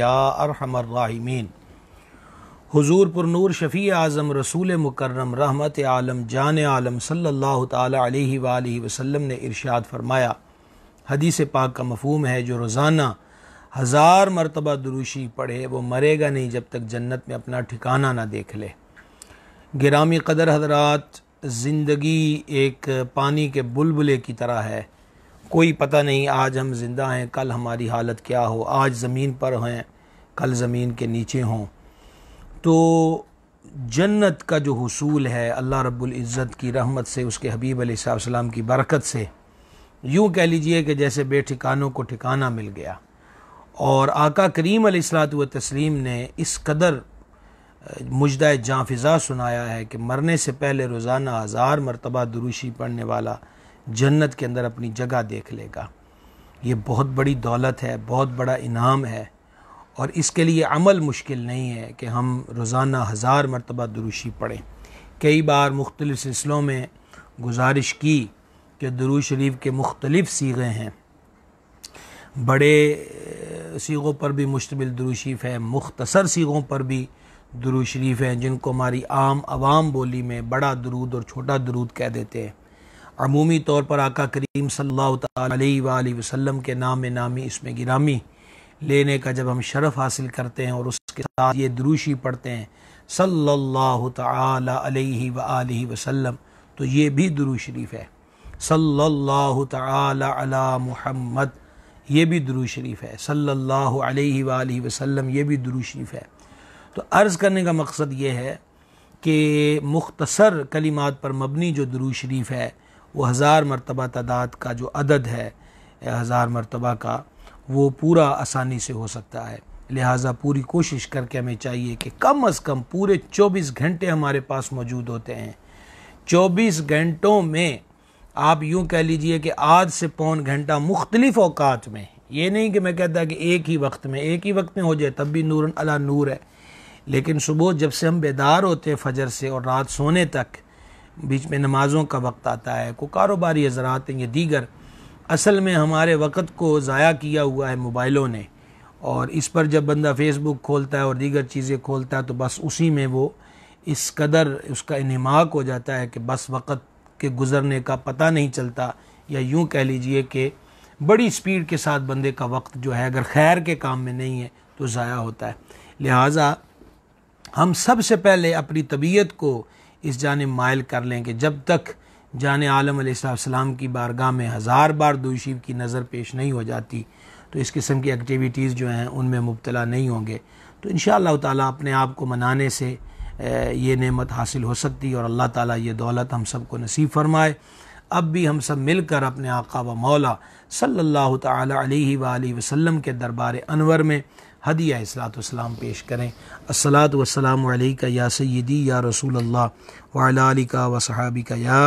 या अरहमर्राहिमीन हुजूर पुरनूर शफ़ी आज़म रसूल मुकर्रम रहमत आलम जान आलम सल्लल्लाहु अलैहि वसल्लम ने इरशाद फरमाया हदीस पाक का मफहम है जो रोज़ाना हज़ार मरतबा दुरुशी पढ़े वो मरेगा नहीं जब तक जन्नत में अपना ठिकाना ना देख ले गिरामी कदर हजरात ज़िंदगी एक पानी के बुलबुले की तरह है कोई पता नहीं आज हम जिंदा हैं कल हमारी हालत क्या हो आज ज़मीन पर हैं कल ज़मीन के नीचे हों तो जन्नत का जो हसूल है अल्लाह रब्बुल इज़्ज़त की रहमत से उसके हबीब सलाम की बरकत से यूँ कह लीजिए कि जैसे बेठिकानों को ठिकाना मिल गया और आका करीम सलात व तस्लीम ने इस कदर मुजदा जाफिज़ा सुनाया है कि मरने से पहले रोज़ाना हज़ार मरतबा दुरुशी पढ़ने वाला जन्नत के अंदर अपनी जगह देख लेगा ये बहुत बड़ी दौलत है बहुत बड़ा इनाम है और इसके लिए अमल मुश्किल नहीं है कि हम रोज़ाना हज़ार मरतबा दुरुशी पढ़ें कई बार मुख्तलिफ़ सिलसिलों में गुजारिश की कि दरू शरीफ के मुख्तलिफ़ सीगे हैं बड़े सीगों पर भी मुश्तमिल दरू शरीफ है मुख्तसर सीगों पर भी दरू शरीफ हैं जिनको हमारी आम आवाम बोली में बड़ा दरूद और छोटा दरूद कह देते हैं अमूमी तौर पर आका करीम सल्लल्लाहु अलैहि वसल्लम के नाम नामी इसमें गिरामी लेने का जब हम शरफ़ हासिल करते हैं और उसके साथ ये द्रूशी पढ़ते हैं सल्लल्लाहु ताला अलैहि वसल्लम तो ये भी दुरू शरीफ है सल्लल्लाहु ताला मुहम्मद ये भी दुरू शरीफ है सल्ला वसम ये भी दुरू शरीफ है तो अर्ज़ करने का मकसद ये है कि मुख्तसर कलिमात पर मबनी जो दुरू शरीफ है वो हज़ार मरतबा तादाद का जो अदद है हज़ार मरतबा का वो पूरा आसानी से हो सकता है लिहाजा पूरी कोशिश करके हमें चाहिए कि कम अज़ कम पूरे चौबीस घंटे हमारे पास मौजूद होते हैं चौबीस घंटों में आप यूँ कह लीजिए कि आज से पौन घंटा मुख्तलिफ अवकात में ये नहीं कि मैं कहता कि एक ही वक्त में एक ही वक्त में हो जाए तब भी नूर अला नूर है लेकिन सुबह जब से हम बेदार होते हैं फजर से और रात सोने तक बीच में नमाज़ों का वक्त आता है को कारोबारी हज़रात हैं ये दीगर असल में हमारे वक़्त को ज़ाया किया हुआ है मोबाइलों ने और इस पर जब बंदा फेसबुक खोलता है और दीगर चीज़ें खोलता है तो बस उसी में वो इस कदर उसका इनहमाक हो जाता है कि बस वक़्त के गुज़रने का पता नहीं चलता या यूँ कह लीजिए कि बड़ी स्पीड के साथ बंदे का वक्त जो है अगर खैर के काम में नहीं है तो ज़ाया होता है लिहाजा हम सबसे पहले अपनी तबीयत को इस जाने मायल कर लें कि जब तक जान आलम सलाम की बारगाह में हज़ार बार दोशीब की नज़र पेश नहीं हो जाती तो इस किस्म की एक्टिविटीज़ जो हैं उनमें मुबतला नहीं होंगे तो इन ताला अपने आप को मनाने से ये नेमत हासिल हो सकती है और अल्लाह ताला ये दौलत हम सबको नसीब फरमाए अब भी हम सब मिलकर अपने आका व मौला सल्ला तल वसम के दरबार अनवर में हदिया असलातम पेश करें असलात वसलाम या सैदी या रसूल अल्लाह वालिका का व सहाबी का या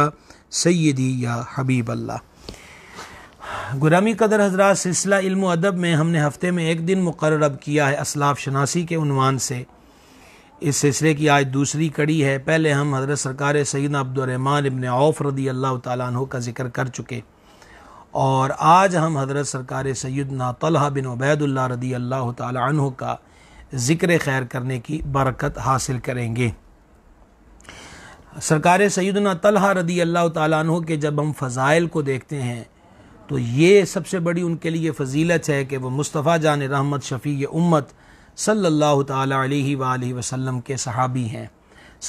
सैदी या हबीब अल्लाह गुरामी कदर हज़रा सिलसिला इल्म अदब में हमने हफ़्ते में एक दिन मुकर किया है असलाफ शनासी के उनवान से इस सिलसिले की आज दूसरी कड़ी है पहले हम हजरत सरकार सैद अब्दुलरहमान इबन औफ रदी अल्लाह तु का जिक्र कर चुके और आज हम हज़रत सरकार सैदना तलहा बिन उबैदुल्ला रदी अल्लाह तहों का ज़िक्र खैर करने की बरकत हासिल करेंगे सरकार सैदना तलहा रदी अल्लाह तह के जब हम फ़ज़ाइल को देखते हैं तो ये सबसे बड़ी उनके लिए फजीलत है कि वह मुस्तफ़ा जान रहमत शफ़ी उम्मत सल्लल्लाहु अलैहि सल्ला वसल्लम के सहाबी हैं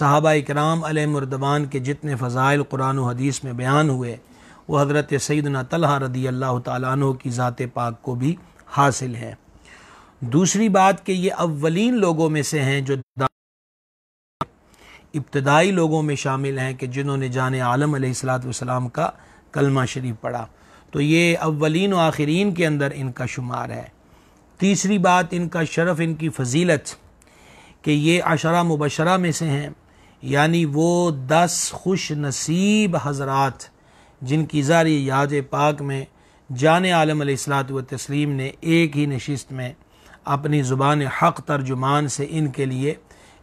सहाबा इकराम अलमरदवान के जितने फ़ज़ाइल कुरान हदीस में बयान हुए वो हज़रत सैदना तलहा रदी अल्लाह तु की ज़ात पाक को भी हासिल है दूसरी बात कि ये अवलिन लोगों में से हैं जो इब्तदाई लोगों में शामिल हैं कि जिन्होंने जान आलम सलाम का कलमा शरीफ पढ़ा तो ये अवलिन व आखिरीन के अंदर इनका शुमार है तीसरी बात इनका शरफ इनकी फजीलत कि ये अशरा मुबशरा में से हैं यानी वो दस खुश नसीब हजरात जिनकी ज़ारी याज पाक में जान आलम असलात व तस्लीम ने एक ही नशस्त में अपनी ज़ुबान हक़ तर्जुमान से इनके लिए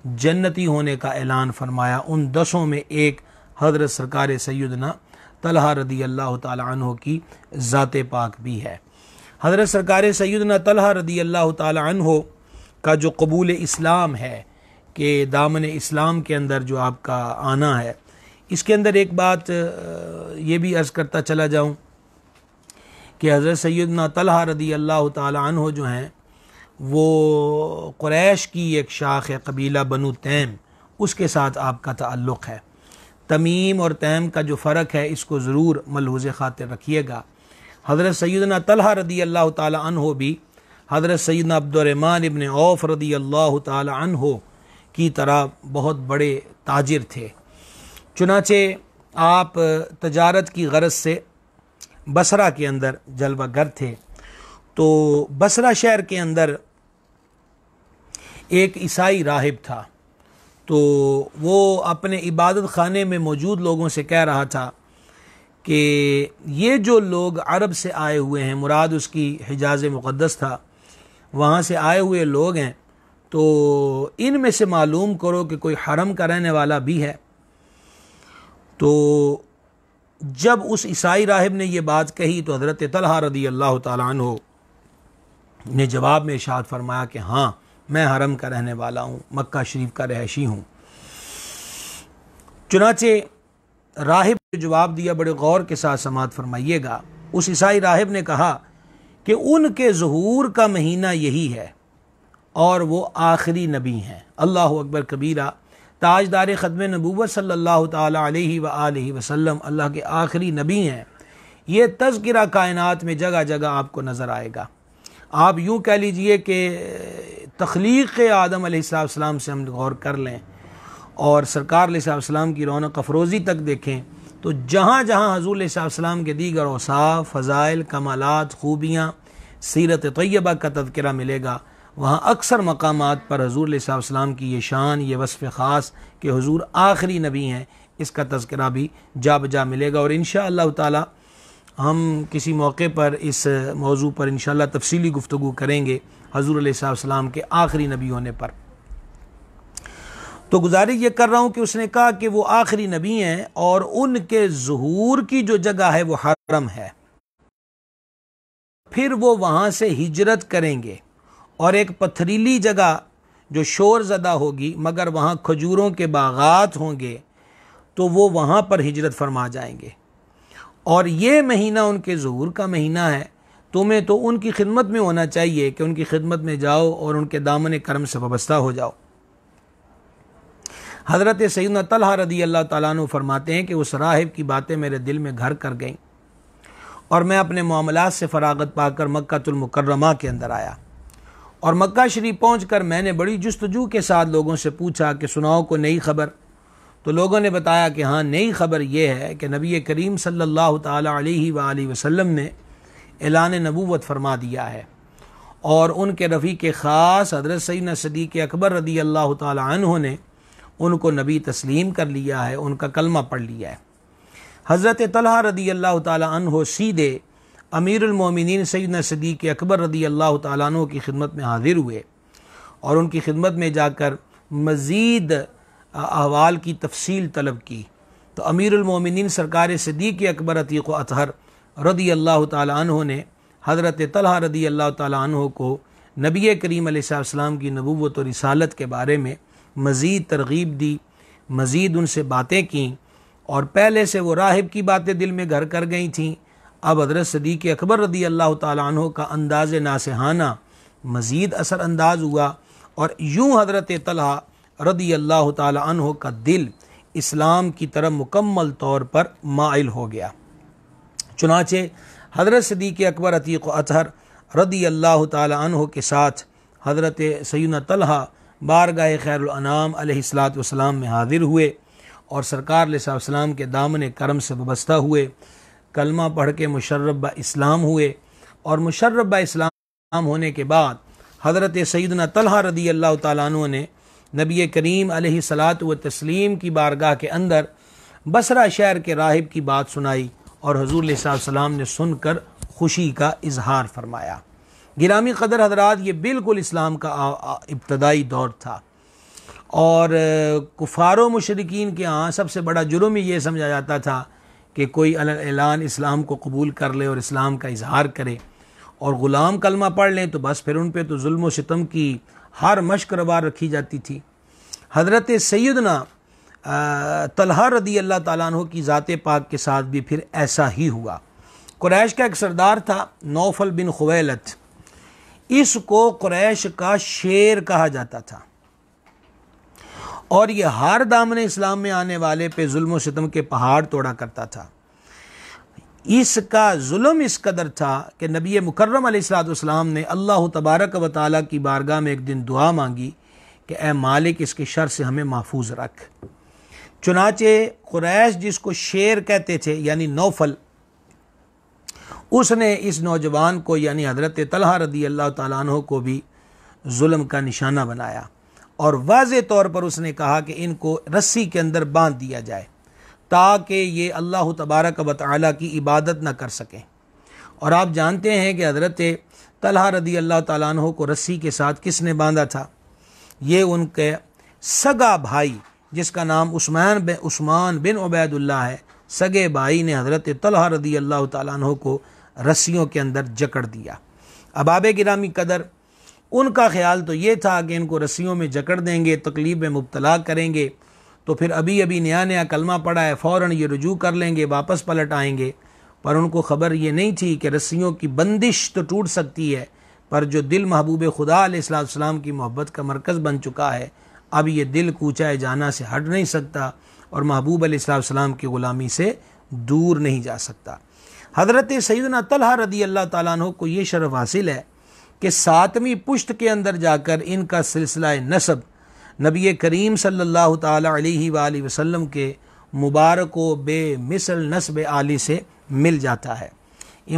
जन्नती होने का ऐलान फरमाया उन दसों में एक हजरत सरकार सैदना तलहा रदी अल्लाह तु की ज़ात पाक भी है हजरत सरकार सैदना तलहा रदी अल्लाह तु का जो कबूल इस्लाम है कि दामन इस्लाम के अंदर जो आपका आना है इसके अंदर एक बात ये भी अर्ज़ करता चला जाऊँ कि हज़रत सैदना तलहा रदी अल्लाह हो जो हैं वो क्रैश की एक शाख है कबीला बनु तैम उसके साथ आपका ताल्लुक़ है तमीम और तैम का जो फ़र्क है इसको ज़रूर मलहूज़ ख़ातिर रखिएगा हज़रत सैदना तलहा रदी अल्लाह तन हो भी हज़रत सैदना अब्दुलरहमान इबन औफ रदी अल्लाह हो की तरह बहुत बड़े ताजिर थे चुनाचे आप तजारत की गरज से बसरा के अंदर जलवा घर थे तो बसरा शहर के अंदर एक ईसाई राहिब था तो वो अपने इबादत खाने में मौजूद लोगों से कह रहा था कि ये जो लोग अरब से आए हुए हैं मुराद उसकी हिजाज मुक़दस था वहाँ से आए हुए लोग हैं तो इन में से मालूम करो कि कोई हरम का रहने वाला भी है तो जब उस ईसाई राहिब ने यह बात कही तो हज़रत तलहा रदी अल्लाह तु ने जवाब में इशाद फरमाया कि हाँ मैं हरम का रहने वाला हूँ मक्का शरीफ का रहशी हूँ चुनाचे राहिब ने जवाब दिया बड़े गौर के साथ समात फरमाइएगा उस ईसाई राहिब ने कहा कि उनके जहूर का महीना यही है और वो आखिरी नबी हैं अल्लाह अकबर कबीरा ताजदार ख़दम नबूबत सल्ला तह वसम अल्लाह के आखिरी नबी हैं ये तस्करा कायनत में जगह जगह आपको नज़र आएगा आप यूँ कह लीजिए कि तख्लीक आदम सलाम से हम गौर कर लें और सरकार सलाम की रौनक अफरोज़ी तक देखें तो जहाँ जहाँ हजूर सलाम के दीगर वसाफ़ फ़ज़ाइल कमालत खूबियाँ सीरत तय्यबा का तस्करा मिलेगा वहाँ अक्सर मकाम पर हजूर साम की ये शान ये वसफ़ ख़ास कि हजूर आखिरी नबी हैं इसका तस्करा भी जा बजा मिलेगा और इन ताला हम किसी मौके पर इस मौजू पर इन तफसीली गुफ्तु करेंगे हजूर साम के आखिरी नबी होने पर तो गुजारिश ये कर रहा हूँ कि उसने कहा कि वो आखिरी नबी हैं और उनके जहूर की जो जगह है वो हरम है फिर वो वहाँ से हिजरत करेंगे और एक पथरीली जगह जो शोर ज़दा होगी मगर वहाँ खजूरों के बागात होंगे तो वो वहाँ पर हिजरत फरमा जाएंगे और ये महीना उनके जहूर का महीना है तुम्हें तो उनकी खिदमत में होना चाहिए कि उनकी खिदमत में जाओ और उनके दामन करम से वस्ता हो जाओ हज़रत सैदना तलहा रदी अल्लाह तु फरमाते हैं कि उस राहिब की बातें मेरे दिल में घर कर गईं और मैं अपने मामला से फरागत पाकर मक्तुलमकरमा के अंदर आया और मक्का शरीफ पहुँच कर मैंने बड़ी जस्तजू के साथ लोगों से पूछा कि सुनाओ को नई खबर तो लोगों ने बताया कि हाँ नई खबर यह है कि नबी करीम सल्लल्लाहु अलैहि सल्ला वसल्लम ने एलान नबूवत फरमा दिया है और उनके रफ़ी के ख़ास हजरत सैन सदीक़ अकबर रदी अल्लाह तहों ने उनको नबी तस्लीम कर लिया है उनका कलमा पढ़ लिया है हज़रत तलहा रदी अल्लाह तहों सीधे अमीरमिन सदी के अकबर रदी अल्लाह तु की खिदमत में हाजिर हुए और उनकी खिदमत में जाकर मज़ीद अहवाल की तफसील तलब की तो अमीरमिन सरकार के अकबर अतीक़ अतहर रदी अल्लाह तु ने हज़रत तलहा रदी अल्लाह तु को नबी करीम अलैहिस्सलाम की नबूत और रिसालत के बारे में मज़ीद तरगीब दी मज़ीद उनसे बातें कें और पहले से वो राहिब की बातें दिल में घर कर गई थी अब हजरत सदीक़ अकबर रदी अल्लाह तु का अंदाज नासहाना मज़ीद असरअंदाज हुआ और यूँ हजरत तलहा रदी अल्लाह तु का दिल इस्लाम की तरफ मुकम्मल तौर पर माइल हो गया चुनाचे हजरत सदीक़ अकबर अतीक़ अतहर रदी अल्लाह तहों के साथ हजरत सैन तलहा बारगाह खैरनाम अलैहिस्सलाम में हाजिर हुए और सरकार सलाम के दामन करम से वबस्ता हुए कलमा पढ़ के मुशर्रब इस्लाम हुए और मुशर्रब इस्लाम होने के बाद हज़रत सैदना तलहा रदी अल्लाह तु ने नबी करीम सलात व तस्लीम की बारगाह के अंदर बसरा शहर के राहिब की बात सुनाई और हजूर सलाम ने सुनकर खुशी का इजहार फरमाया गिरामी कदर हजरात ये बिल्कुल इस्लाम का इब्तदाई दौर था और कुफारो मशरकिन के यहाँ सबसे बड़ा जुर्म ये समझा जाता था कि कोई ऐलान इस्लाम को कबूल कर ले और इस्लाम का इजहार करे और ग़ुलाम कलमा पढ़ लें तो बस फिर उन पर तो म सितम की हर मश्क रवा रखी जाती थी हज़रत सैदना तलहा रदी अल्लाह तन की ज़ात पाक के साथ भी फिर ऐसा ही हुआ क्रैश का एक सरदार था नौफल बिन खवैलत इसको क्रैश का शेर कहा जाता था और ये हार दामन इस्लाम में आने वाले पे जुल्म सितम के पहाड़ तोड़ा करता था इसका जुल्म इस कदर था कि नबी मुकर्रम सलाम ने अल्लाह तबारक व ताली की बारगाह में एक दिन दुआ मांगी कि ए मालिक इसकी शर से हमें महफूज रख चुनाचे क्रैश जिसको शेर कहते थे यानी नौफल उसने इस नौजवान को यानी हजरत तलहा रदी अल्लाह तु को भी जुल्म का निशाना बनाया और वाज तौर पर उसने कहा कि इनको रस्सी के अंदर बांध दिया जाए ताकि ये अल्लाह तबारक व ताली की इबादत ना कर सकें और आप जानते हैं कि हज़रत तलहा रदी अल्लाह तु को रस्सी के साथ किसने बांधा था ये उनके सगा भाई जिसका नाम उस्मान बे उस्मान बिन उबैदुल्ला है सगे भाई ने हज़रत तलहा रदी अल्लाह तु को रस्सी के अंदर जकड़ दिया अबाब गिरामी कदर उनका ख्याल तो ये था कि इनको रस्सियों में जकड़ देंगे तकलीफ में मुबतला करेंगे तो फिर अभी अभी नया नया कलमा पड़ा है फ़ौर ये रुजू कर लेंगे वापस पलट आएंगे पर उनको खबर ये नहीं थी कि रस्सियों की बंदिश तो टूट सकती है पर जो दिल महबूब खुदा सलाम की मोहब्बत का मरकज़ बन चुका है अब ये दिल कूचाए जाना से हट नहीं सकता और महबूब सलाम की ग़ुलामी से दूर नहीं जा सकता हज़रत सैदना तलहा रदी अल्लाह तु को ये शरफ़ हासिल है कि सातवीं पुश्त के अंदर जाकर इनका सिलसिला नसब नबी करीम सल्लल्लाहु अलैहि वसल्लम के मुबारक बेमिसल नसब आली से मिल जाता है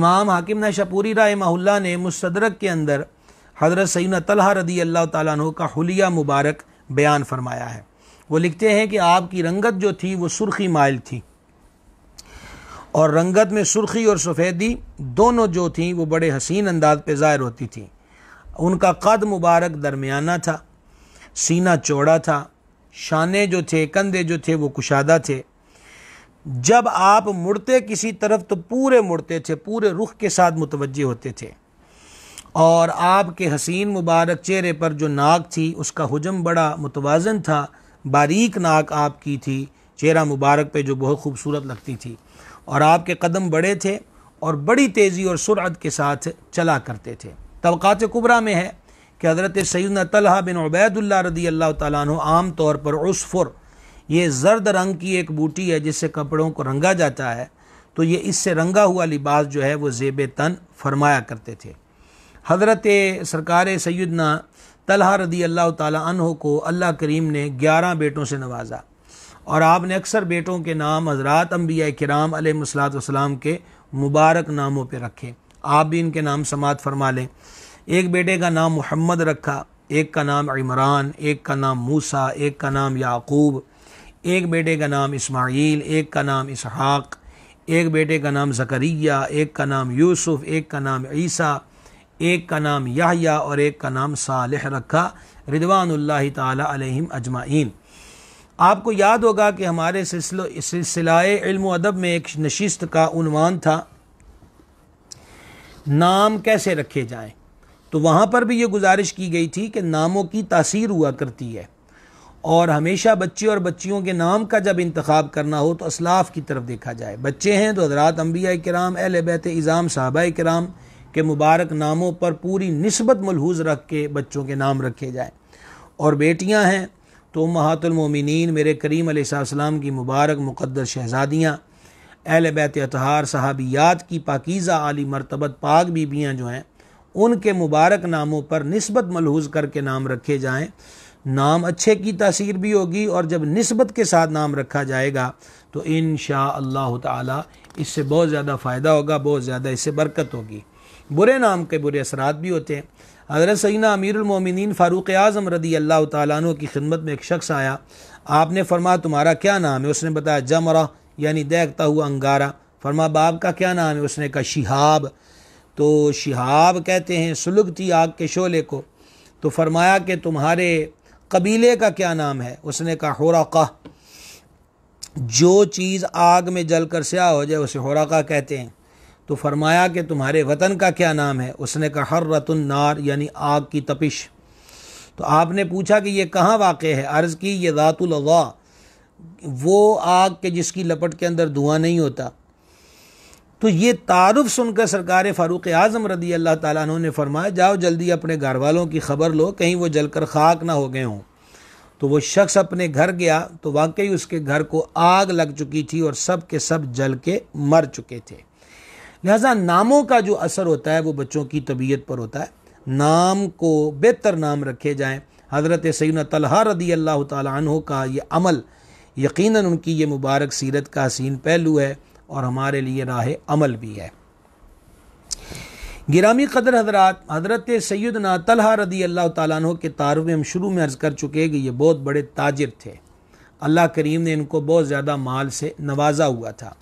इमाम हाकिम ने शपूरी राय महुल्ला ने मुस्तदरक के अंदर हज़रत सैन तलहा रदी अल्लाह तु का हलिया मुबारक बयान फरमाया है वो लिखते हैं कि आपकी रंगत जो थी वो सुर्खी माइल थी और रंगत में सुर्खी और सफ़ेदी दोनों जो थी वो बड़े हसीन अंदाज पे ज़ाहिर होती थी उनका कद मुबारक दरमियाना था सीना चौड़ा था शाने जो थे कंधे जो थे वो कुशादा थे जब आप मुड़ते किसी तरफ तो पूरे मुड़ते थे पूरे रुख के साथ मुतवजह होते थे और आपके हसीन मुबारक चेहरे पर जो नाक थी उसका हजम बड़ा मुतवाजन था बारीक नाक आपकी थी चेहरा मुबारक पे जो बहुत खूबसूरत लगती थी और आपके कदम बड़े थे और बड़ी तेज़ी और सुरत के साथ चला करते थे तबक़ात कुबरा में है कि हज़रत सैदन तलहा बिन उबैदुल्ला रदी अल्लाह तु आम तौर पर उसफुर ये जर्द रंग की एक बूटी है जिससे कपड़ों को रंगा जाता है तो ये इससे रंगा हुआ लिबास जो है वह जेब तन फरमाया करते थे हज़रत सरकार सैदना तलहा रदी अल्लाह तु को अल्लाह करीम ने ग्यारह बेटों से नवाजा और आपने अक्सर बेटों के नाम हजरात अम्बिया कराम अलमसलाम के मुबारक नामों पर रखे आप भी इनके नाम समात फरमा लें एक बेटे का नाम मोहम्मद रखा एक का नाम इमरान एक का नाम मूसा एक का नाम याकूब एक बेटे का नाम इस्माइल एक का नाम इसहाक़ एक बेटे का नाम जकरिया एक का नाम यूसुफ एक का नाम ईसा एक का नाम याहिया और एक का नाम साल रखा रिदवानल्ला तम अजमाइन आपको याद होगा कि हमारे सिलसिलाए इल्म अदब में एक नशिस्त का उनवान था नाम कैसे रखे जाएं तो वहाँ पर भी ये गुजारिश की गई थी कि नामों की तासीर हुआ करती है और हमेशा बच्चे और बच्चियों के नाम का जब इंतखब करना हो तो असलाफ की तरफ देखा जाए बच्चे हैं तो हजरात अम्बिया कराम अहल बैत इज़ाम साहबा कराम के मुबारक नामों पर पूरी नस्बत मलहूज रख के बच्चों के नाम रखे जाएँ और बेटियाँ हैं तो महातुलमिन मेरे करीम सलाम की मुबारक मुकदस शहज़ादियाँ अहल बैत अतहार साहबियात की पाकिज़ा आली मरतबत पाक बीबियाँ जो हैं उनके मुबारक नामों पर नस्बत मलहूज करके नाम रखे जाएँ नाम अच्छे की तसीर भी होगी और जब नस्बत के साथ नाम रखा जाएगा तो इन शाह इससे बहुत ज़्यादा फ़ायदा होगा बहुत ज़्यादा इससे बरकत होगी बुरे नाम के बुरे असरात भी होते हैं हज़रत सैना अमीरमिन फ़ारूक आज़म रदी अल्लाह तु की खिदमत में एक शख्स आया आपने फरमाया तुम्हारा क्या नाम है उसने बताया जमरा यानी देखता हुआ अंगारा फरमा बाब का क्या नाम है उसने कहा शिहाब तो शिहाब कहते हैं सुलगती आग के शोले को तो फरमाया कि तुम्हारे कबीले का क्या नाम है उसने कहा होराका जो चीज़ आग में जल कर स्याह हो जाए उसे होराका कहते हैं तो फरमाया कि तुम्हारे वतन का क्या नाम है उसने कहा हर रतन नार यानी आग की तपिश तो आपने पूछा कि ये कहाँ वाक़ है अर्ज़ की ये दातुल्ला वो आग के जिसकी लपट के अंदर धुआं नहीं होता तो ये तारफ़ सुनकर सरकार फ़ारूक आज़म रदी अल्लाह ताली ने फरमाया जाओ जल्दी अपने घर वालों की खबर लो कहीं वो जलकर खाक ना हो गए हों तो वो शख्स अपने घर गया तो वाकई उसके घर को आग लग चुकी थी और सब के सब जल के मर चुके थे लिहाजा नामों का जो असर होता है वो बच्चों की तबीयत पर होता है नाम को बेहतर नाम रखे जाएँ हज़रत सैन तलहा रदी अल्लाह तु का ये अमल यकीन उनकी ये मुबारक सीरत का हसीन पहलू है और हमारे लिए राह अमल भी है गिरामी कदर हजरात हजरत सैदना तलहा रदी अल्लाह तु के तारफ़ में हम शुरू में अर्ज़ कर चुके हैं कि ये बहुत बड़े ताजिर थे अल्लाह करीम ने इनको बहुत ज़्यादा माल से नवाजा हुआ था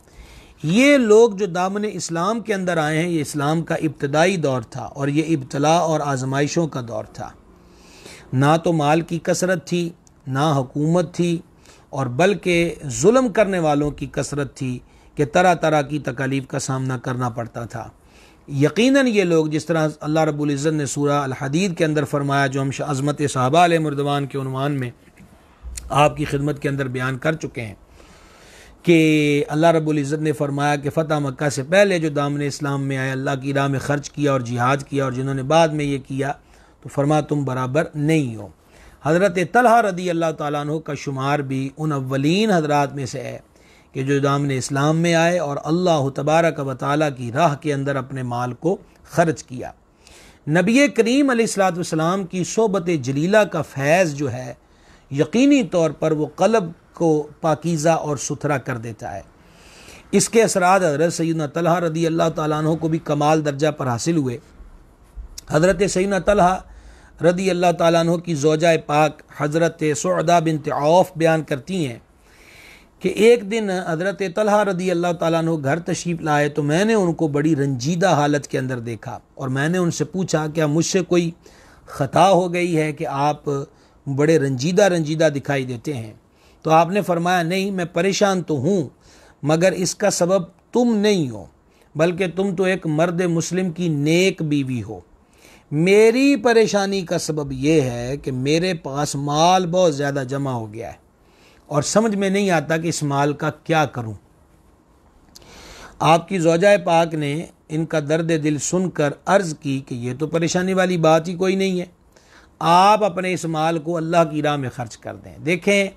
ये लोग जो दामन इस्लाम के अंदर आए हैं ये इस्लाम का इब्तदाई दौर था और ये इब्तला और आजमाइशों का दौर था ना तो माल की कसरत थी ना हुकूमत थी और बल्कि जुल्म करने वालों की कसरत थी कि तरह तरह की तकालीफ का सामना करना पड़ता था यकीनन ये लोग जिस तरह अल्लाह रबुल्ज़त ने सूरा अलहदीद के अंदर फरमाया जो हम अजमत साहबा मर्दवान के उनवान में आपकी खिदमत के अंदर बयान कर चुके हैं कि अल्लाह रबुल्ज़त ने फरमाया कि फ़तह मक्का से पहले जो दामन इस्लाम में आए अल्लाह की राह में ख़र्च किया और जिहाद किया और जिन्होंने बाद में ये किया तो फरमा तुम बराबर नहीं हो हज़रत तलहा रदी अल्लाह तु का शुमार भी उन अवलिन हजरात में से है कि जो दामन इस्लाम में आए और अल्लाह तबारक व ताली की राह के अंदर अपने माल को खर्च किया नबी करीम सलाम की सोबत जलीला का फैज़ जो है यकीनी तौर पर वो कलब को पाकिज़ा और सुथरा कर देता है इसके असरा हज़रत सैन तलहा रदी अल्लाह तु को भी कमाल दर्जा पर हासिल हुए हज़रत सैन तलहा रदी अल्लाह तु की जोजा पाक हज़रत सदा बिन तौफ़ बयान करती हैं कि एक दिन हज़रत तलहा रदी अल्लाह तु घर तशरीफ़ लाए तो मैंने उनको बड़ी रंजीदा हालत के अंदर देखा और मैंने उनसे पूछा क्या मुझसे कोई ख़ता हो गई है कि आप बड़े रंजीदा रंजीदा दिखाई देते हैं तो आपने फरमाया नहीं मैं परेशान तो हूँ मगर इसका सबब तुम नहीं हो बल्कि तुम तो एक मर्द मुस्लिम की नेक बीवी हो मेरी परेशानी का सबब यह है कि मेरे पास माल बहुत ज़्यादा जमा हो गया है और समझ में नहीं आता कि इस माल का क्या करूं आपकी जोजा पाक ने इनका दर्द दिल सुनकर अर्ज़ की कि यह तो परेशानी वाली बात ही कोई नहीं है आप अपने इस माल को अल्लाह की राह में ख़र्च कर दें देखें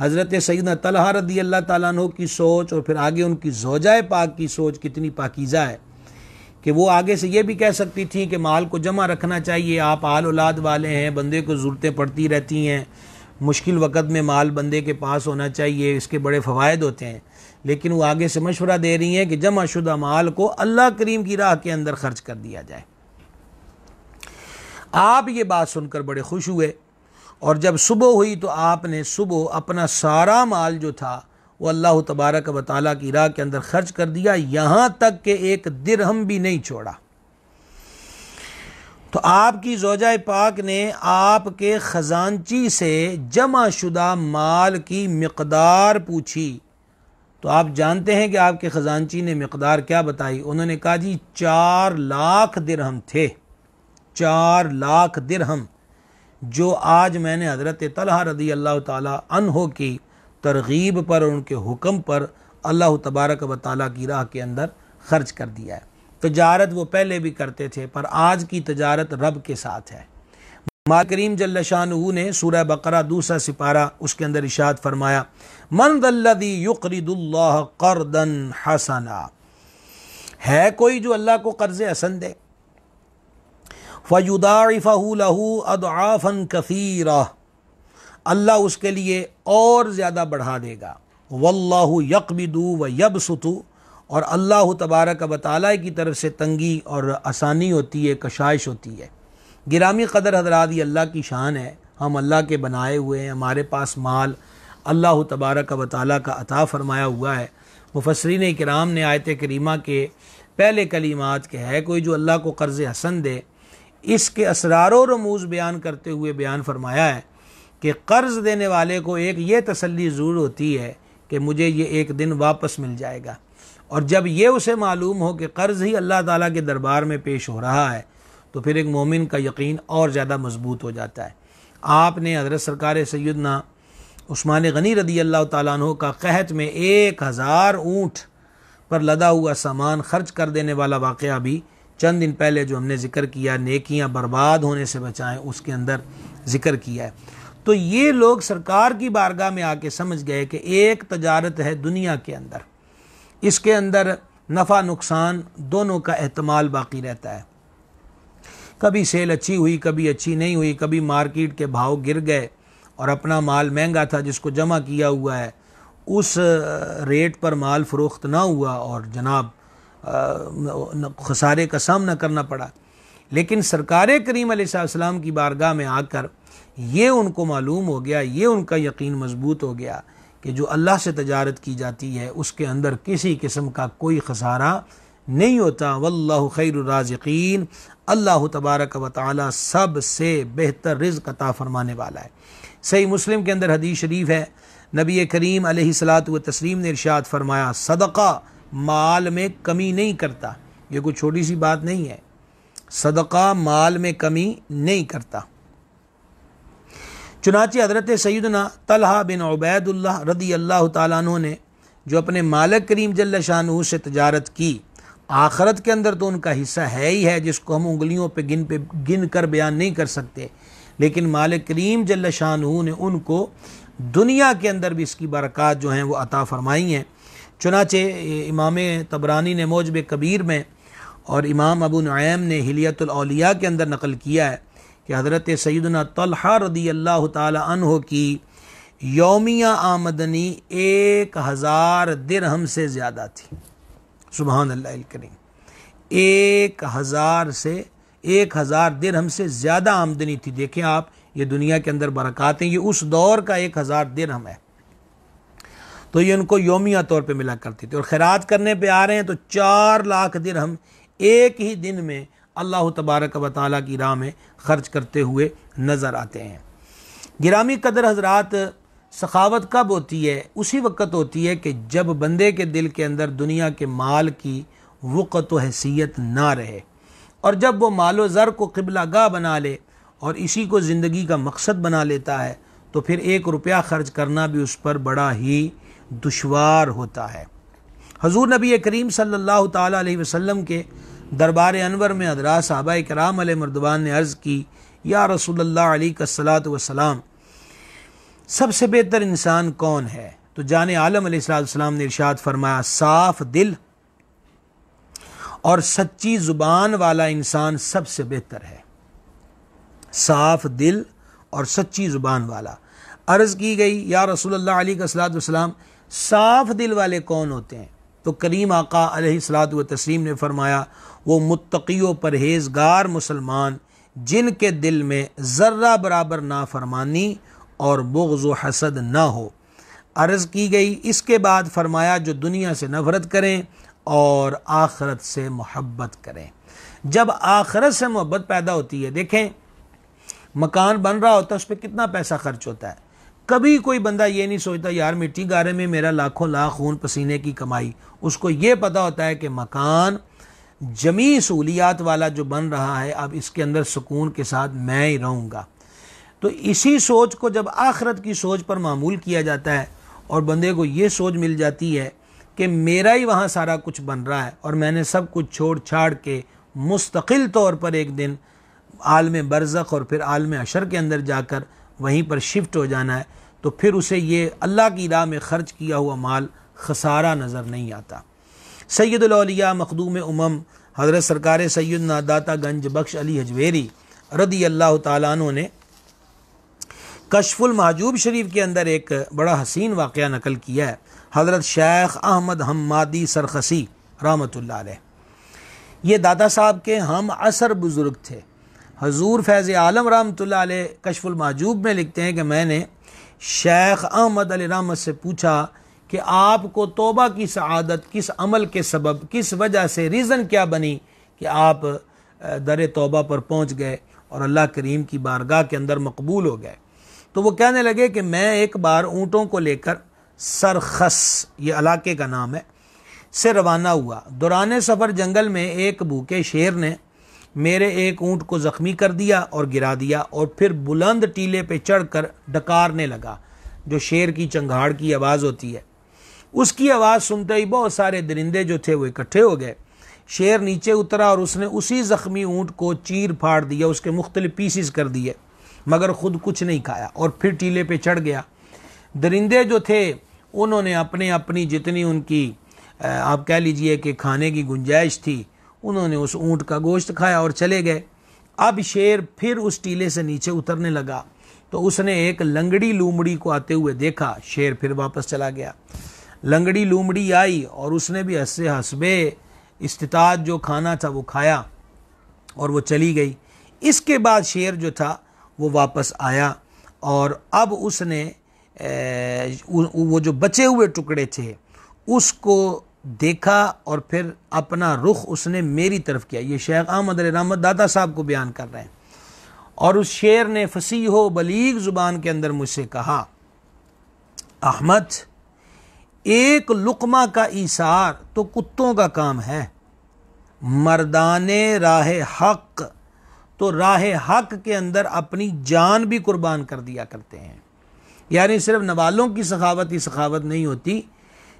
हज़रत सैद तलहा रदी अल्लाह तु की सोच और फिर आगे उनकी जोजा पाक की सोच कितनी पाकिज़ा है कि वो आगे से ये भी कह सकती थी कि माल को जमा रखना चाहिए आप आल औलाद वाले हैं बंदे को ज़रूरतें पड़ती रहती हैं मुश्किल वक़्त में माल बंदे के पास होना चाहिए इसके बड़े फ़वाद होते हैं लेकिन वो आगे से मशवरा दे रही हैं कि जमा शुदा माल को अल्लाह करीम की राह के अंदर ख़र्च कर दिया जाए आप ये बात सुनकर बड़े खुश हुए और जब सुबह हुई तो आपने सुबह अपना सारा माल जो था वो अल्लाह तबारक व ताली की राह के अंदर खर्च कर दिया यहाँ तक कि एक दिरहम भी नहीं छोड़ा तो आपकी जोजा पाक ने आपके ख़जानची से जमा शुदा माल की मकदार पूछी तो आप जानते हैं कि आपके ख़जानची ने मकदार क्या बताई उन्होंने कहा जी चार लाख दिरहम थे चार लाख दिरहम जो आज मैंने हज़रत तलहा रदी अल्लाह तन की तरगीब पर और उनके हुक्म पर अल्लाह तबारक व ताली की राह के अंदर खर्च कर दिया है तजारत वो पहले भी करते थे पर आज की तजारत रब के साथ है माल करीम जल्लाशाह ने सूर्य बकरा दूसरा सिपारा उसके अंदर इशाद फरमाया मन दल्लदी युकरदुल्लाह करदन हसना है कोई जो अल्लाह को कर्ज हसन दे फ़युदाफ़हू लहू अदाफ़न कसीरा अल्लाह उसके लिए और ज़्यादा बढ़ा देगा वल्लाह यकबिदू व यबसतु और अल्लाह तबारक व की तरफ से तंगी और आसानी होती है कशाइश होती है गिरामी कदर हजरात ये अल्लाह की शान है हम अल्लाह के बनाए हुए हैं हमारे पास माल अल्लाह तबारक व का अता फरमाया हुआ है मुफसरीन कराम ने आयत करीमा के पहले कलीमात के है कोई जो अल्लाह को कर्ज़ हसन दे इसके असरार रमूज़ बयान करते हुए बयान फरमाया है कि कर्ज देने वाले को एक ये तसल्ली ज़रूर होती है कि मुझे ये एक दिन वापस मिल जाएगा और जब ये उसे मालूम हो कि कर्ज़ ही अल्लाह ताला के दरबार में पेश हो रहा है तो फिर एक मोमिन का यकीन और ज़्यादा मजबूत हो जाता है आपने हजरत सरकार सैदना उस्मान गनी रदी अल्लाह तु का कहत में एक हज़ार ऊँट पर लदा हुआ सामान खर्च कर देने वाला वाक़ भी चंद दिन पहले जो हमने जिक्र किया नेकियाँ बर्बाद होने से बचाएँ उसके अंदर जिक्र किया है तो ये लोग सरकार की बारगाह में आके समझ गए कि एक तजारत है दुनिया के अंदर इसके अंदर नफ़ा नुकसान दोनों का अहतमाल बाकी रहता है कभी सेल अच्छी हुई कभी अच्छी नहीं हुई कभी मार्केट के भाव गिर गए और अपना माल महंगा था जिसको जमा किया हुआ है उस रेट पर माल फरोख्त ना हुआ और जनाब खसारे का सामना करना पड़ा लेकिन सरकार करीम सलाम की बारगाह में आकर ये उनको मालूम हो गया ये उनका यकीन मजबूत हो गया कि जो अल्लाह से तजारत की जाती है उसके अंदर किसी किस्म का कोई खसारा नहीं होता वल्ल खैरराजकीन अल्लाह तबारक व ताली से बेहतर रिज्क अता फरमाने वाला है सही मुस्लिम के अंदर हदीस शरीफ है नबी करीम सलात व तस्लीम ने इरशाद फरमाया सदका माल में कमी नहीं करता ये कोई छोटी सी बात नहीं है सदका माल में कमी नहीं करता चुनाचे हज़रत सैदना तलहा बिन उबैदुल्ला रदी अल्लाह तु ने जो अपने मालक करीम जल्ल शाह से तजारत की आखरत के अंदर तो उनका हिस्सा है ही है जिसको हम उंगलियों पे गिन पे गिन कर बयान नहीं कर सकते लेकिन मालिक करीम जल्ल शाह ने उनको दुनिया के अंदर भी इसकी बरक़ात जो हैं वो अता फरमाई हैं चुनाचे इमाम तबरानी ने मौजब कबीर में और इमाम अबू नैम ने हिलियतुलौलिया के अंदर नकल किया है कि हज़रत सैदना तलहा रदी अल्लाह तह की योमिया आमदनी एक हज़ार दिरहम से ज़्यादा थी सुबह करीम एक हज़ार से एक हज़ार दिरहम से ज़्यादा आमदनी थी देखें आप ये दुनिया के अंदर बरक़ातें ये उस दौर का एक हज़ार दिरहम है तो ये उनको योमिया तौर पे मिला करती थी और खैरात करने पे आ रहे हैं तो चार लाख दिरहम एक ही दिन में अल्लाह तबारक व ताली की राह में ख़र्च करते हुए नज़र आते हैं गिरामी कदर हजरात सखावत कब होती है उसी वक्त होती है कि जब बंदे के दिल के अंदर दुनिया के माल की वक़त हैसियत ना रहे और जब वो मालो ज़र को कबला गाह बना ले और इसी को ज़िंदगी का मकसद बना लेता है तो फिर एक रुपया ख़र्च करना भी उस पर बड़ा ही दुशवार होता है हजूर नबी करीम सल्ला अलैहि के दरबार अनवर में हजरा साहबा कराम मरदबान ने अर्ज़ की या रसूलल्लाह वसलाम सबसे बेहतर इंसान कौन है तो जान आलम सलाम ने इरशाद फरमाया साफ दिल और सच्ची ज़ुबान वाला इंसान सबसे बेहतर है साफ दिल और सच्ची ज़ुबान वाला अर्ज़ की गई या रसोल्लात अल्लाह वसलाम साफ दिल वाले कौन होते हैं तो करीम आका सलात व तस्लीम ने फरमाया वो मुतकी परहेजगार मुसलमान जिनके दिल में ज़र्रा बराबर नाफरमानी और बुग्ज़ व हसद ना हो अर्ज़ की गई इसके बाद फरमाया जो दुनिया से नफरत करें और आखरत से मोहब्बत करें जब आखरत से मोहब्बत पैदा होती है देखें मकान बन रहा होता है उस पर कितना पैसा खर्च होता है कभी कोई बंदा ये नहीं सोचता यार मिट्टी गारे में मेरा लाखों लाख खून पसीने की कमाई उसको ये पता होता है कि मकान जमी सहूलियात वाला जो बन रहा है अब इसके अंदर सुकून के साथ मैं ही रहूँगा तो इसी सोच को जब आखरत की सोच पर मामूल किया जाता है और बंदे को ये सोच मिल जाती है कि मेरा ही वहाँ सारा कुछ बन रहा है और मैंने सब कुछ छोड़ छाड़ के मुस्तकिल तौर पर एक दिन आलम बरज़क और फिर आलम अशर के अंदर जाकर वहीं पर शिफ्ट हो जाना है तो फिर उसे ये अल्लाह की राह में ख़र्च किया हुआ माल खसारा नज़र नहीं आता सैदलिया मखदूम उमम हज़रत सरकार सैद दाता गंज बख्श अली हजवेरी रदी अल्लाह तु ने कशफुल महजूब शरीफ के अंदर एक बड़ा हसीन वाक़ नकल किया है हज़रत शेख अहमद हमादी सरखसी रहमत ये दादा साहब के हम असर बुज़ुर्ग थे हजूर फैज़ आलम रहमत कशफुल महजूब में लिखते हैं कि मैंने शेख अहमद अली रामत से पूछा कि आपको तोबा की शहादत किस अमल के सबब किस वजह से रीज़न क्या बनी कि आप दर तोबा पर पहुंच गए और अल्लाह करीम की बारगाह के अंदर मकबूल हो गए तो वो कहने लगे कि मैं एक बार ऊँटों को लेकर सरखस ये इलाके का नाम है से रवाना हुआ दौरान सफ़र जंगल में एक भूखे शेर ने मेरे एक ऊंट को जख्मी कर दिया और गिरा दिया और फिर बुलंद टीले पे चढ़कर डकारने लगा जो शेर की चंघाड़ की आवाज़ होती है उसकी आवाज़ सुनते ही बहुत सारे दरिंदे जो थे वो इकट्ठे हो गए शेर नीचे उतरा और उसने उसी ज़ख्मी ऊँट को चीर फाड़ दिया उसके मुख्तल पीसीस कर दिए मगर ख़ुद कुछ नहीं खाया और फिर टीले पे चढ़ गया दरिंदे जो थे उन्होंने अपने अपनी जितनी उनकी आप कह लीजिए कि खाने की गुंजाइश थी उन्होंने उस ऊंट का गोश्त खाया और चले गए अब शेर फिर उस टीले से नीचे उतरने लगा तो उसने एक लंगड़ी लूमड़ी को आते हुए देखा शेर फिर वापस चला गया लंगड़ी लूमड़ी आई और उसने भी हंसे हंसबे इस्तात जो खाना था वो खाया और वो चली गई इसके बाद शेर जो था वो वापस आया और अब उसने ए, वो जो बचे हुए टुकड़े थे उसको देखा और फिर अपना रुख उसने मेरी तरफ किया ये शेख अहमद रहमत दादा साहब को बयान कर रहे हैं और उस शेर ने फसीह बलीग ज़ुबान के अंदर मुझसे कहा अहमद एक लुकमा का इसार तो कुत्तों का काम है मर्दाने राह हक तो राह हक के अंदर अपनी जान भी कुर्बान कर दिया करते हैं यानी सिर्फ नवालों की सखावत ही सखावत नहीं होती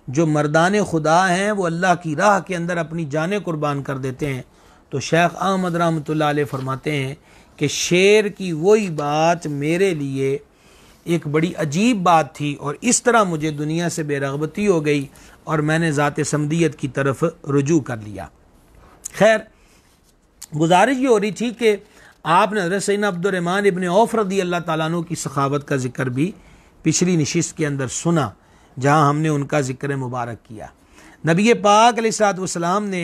जो मर्दान खुदा हैं वो अल्लाह की राह के अंदर अपनी जानें कुर्बान कर देते हैं तो शेख अहमद रहमत फरमाते हैं कि शेर की वही बात मेरे लिए एक बड़ी अजीब बात थी और इस तरह मुझे दुनिया से बेरगबती हो गई और मैंने ज़ात समदीत की तरफ रुजू कर लिया खैर गुजारिश ये हो रही थी कि आपने हजरत सैन इबन ओफरदी अल्लाह तु की सखावत का जिक्र भी पिछली नशस्त के अंदर सुना जहाँ हमने उनका ज़िक्र मुबारक किया नबी पाक सलाम ने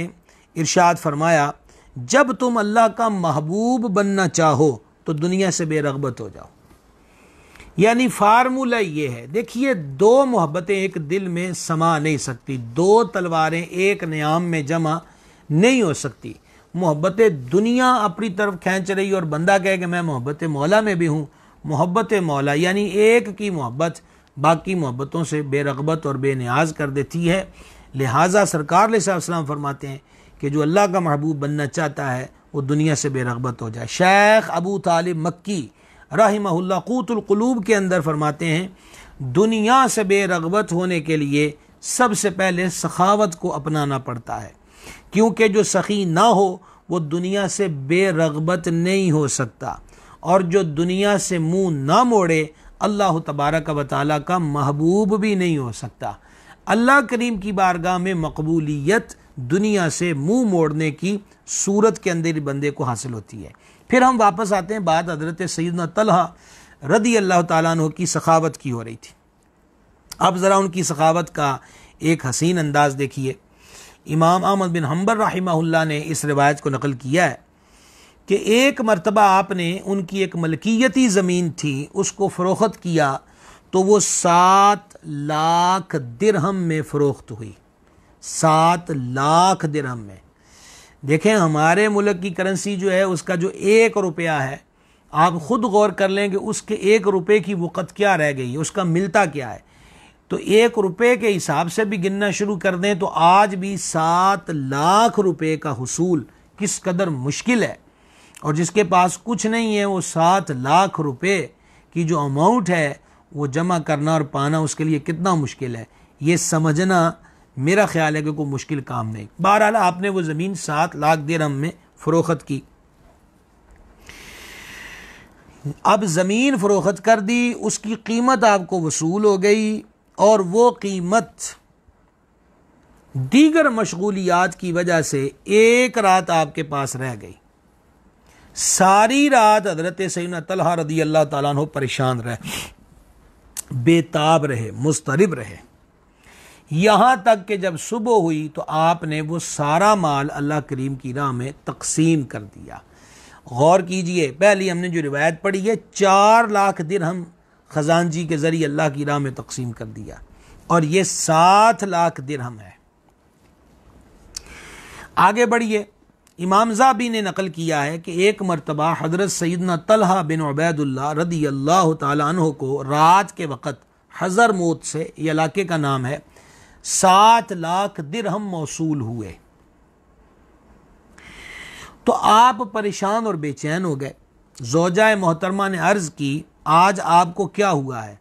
इरशाद फरमाया जब तुम अल्लाह का महबूब बनना चाहो तो दुनिया से बेरगबत हो जाओ यानी फार्मूला ये है देखिए दो मोहब्बतें एक दिल में समा नहीं सकती दो तलवारें एक नियाम में जमा नहीं हो सकती मोहब्बत दुनिया अपनी तरफ खींच रही और बंदा कहे कि मैं मोहब्बत मौला में भी हूँ मोहब्बत मौला यानी एक की मोहब्बत बाकी मोहब्बतों से बेरगबत और बेनियाज कर देती है लिहाजा सरकार साहब फरमाते हैं कि जो अल्लाह का महबूब बनना चाहता है वो दुनिया से बेरगबत हो जाए शेख अबू तालिब मक्की रहमहुल्ला कूतुलकलूब के अंदर फरमाते हैं दुनिया से बेरगबत होने के लिए सबसे पहले सखावत को अपनाना पड़ता है क्योंकि जो सखी ना हो वो दुनिया से बेरगबत नहीं हो सकता और जो दुनिया से मुंह ना मोड़े अल्लाह तबारक व ताल का महबूब भी नहीं हो सकता अल्लाह करीम की बारगाह में मकबूलियत दुनिया से मुंह मोड़ने की सूरत के अंदर बंदे को हासिल होती है फिर हम वापस आते हैं बात हजरत सैदना तलह रदी अल्लाह तु की सखावत की हो रही थी अब ज़रा उनकी सखावत का एक हसीन अंदाज देखिए इमाम अहमद बिन हम्बर रही ने इस रिवायत को नकल किया है कि एक मरतबा आपने उनकी एक मलकियती ज़मीन थी उसको फ़रोख्त किया तो वो सात लाख दिरहम में फ़रोख्त हुई सात लाख दिरहम में देखें हमारे मुल्क की करेंसी जो है उसका जो एक रुपया है आप ख़ुद गौर कर लें कि उसके एक रुपये की वक़्त क्या रह गई है उसका मिलता क्या है तो एक रुपये के हिसाब से भी गिनना शुरू कर दें तो आज भी सात लाख रुपये का हसूल किस कदर मुश्किल है और जिसके पास कुछ नहीं है वो सात लाख रुपए की जो अमाउंट है वो जमा करना और पाना उसके लिए कितना मुश्किल है ये समझना मेरा ख्याल है कि कोई मुश्किल काम नहीं बहरहाल आपने वो ज़मीन सात लाख दिरहम में फ़रोख्त की अब ज़मीन फ़रोख्त कर दी उसकी कीमत आपको वसूल हो गई और वो कीमत दीगर मशगूलियात की वजह से एक रात आपके पास रह गई सारी रात हजरत सैन तलहा रदी अल्लाह तु परेशान रहे बेताब रहे मुस्तरब रहे यहाँ तक कि जब सुबह हुई तो आपने वो सारा माल अल्लाह करीम की राह में तकसीम कर दिया गौर कीजिए पहली हमने जो रिवायत पढ़ी है चार लाख दिन हम खजान जी के ज़रिए अल्लाह की राह में तकसीम कर दिया और ये सात लाख दिन हम है आगे बढ़िए इमामजा भी ने नकल किया है कि एक मरतबा हजरत सैदना तलहा बिन उबैदल रदी अल्लाह तु को रात के वक़्त हज़र मोत से ये इलाके का नाम है सात लाख दिरहम मौसूल हुए तो आप परेशान और बेचैन हो गए जोजा मोहतरमा ने अर्ज़ की आज आपको क्या हुआ है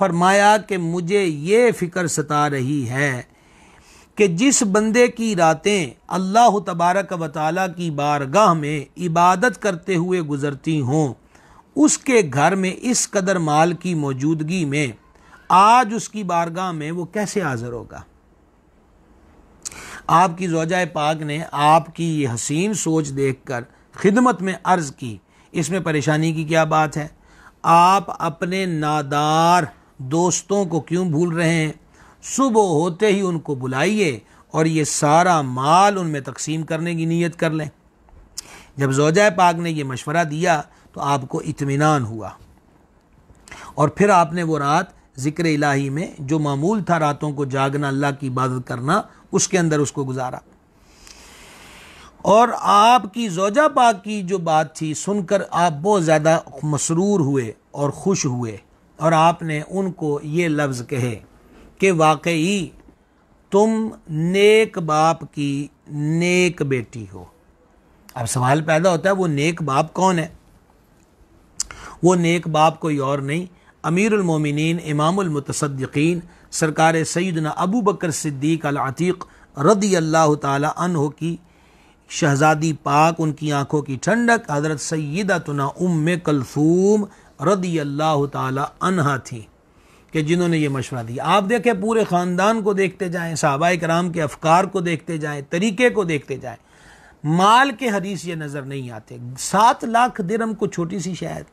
फरमाया कि मुझे ये फ़िक्र सता रही है कि जिस बंदे की रातें अल्लाह तबारक व ताली की बारगाह में इबादत करते हुए गुजरती हों उसके घर में इस कदर माल की मौजूदगी में आज उसकी बारगाह में वो कैसे हाजिर होगा आपकी जोजा पाक ने आपकी ये हसीन सोच देख कर खिदमत में अर्ज़ की इसमें परेशानी की क्या बात है आप अपने नादार दोस्तों को क्यों भूल रहे हैं सुबह होते ही उनको बुलाइए और ये सारा माल उनमें तकसीम करने की नीयत कर लें जब जोजा पाक ने यह मशवरा दिया तो आपको इतमान हुआ और फिर आपने वो रात ज़िक्र इलाही में जो मामूल था रातों को जागना अल्लाह की इबादत करना उसके अंदर उसको गुजारा और आपकी जोजा पाक की जो बात थी सुनकर आप बहुत ज़्यादा मसरूर हुए और खुश हुए और आपने उनको ये लफ्ज़ कहे कि वाकई तुम नेक बाप की नेक बेटी हो अब सवाल पैदा होता है वो नेक बाप कौन है वो नेक बाप कोई और नहीं अमीरमिन इमामतसद्दीन सरकार सैदना अबू बकर सिद्दीक अलातीक रदी अल्लाह तह की शहज़ादी पाक उनकी आंखों की ठंडक हज़रत सैदा तुना उम कलसूम रदी अल्लाह तहा थी कि जिन्होंने ये मशवरा दिया आप देखें पूरे ख़ानदान को देखते जाएं सहाबा कराम के अफकार को देखते जाएं तरीके को देखते जाएं माल के हदीस ये नज़र नहीं आते सात लाख दिरम को छोटी सी शायद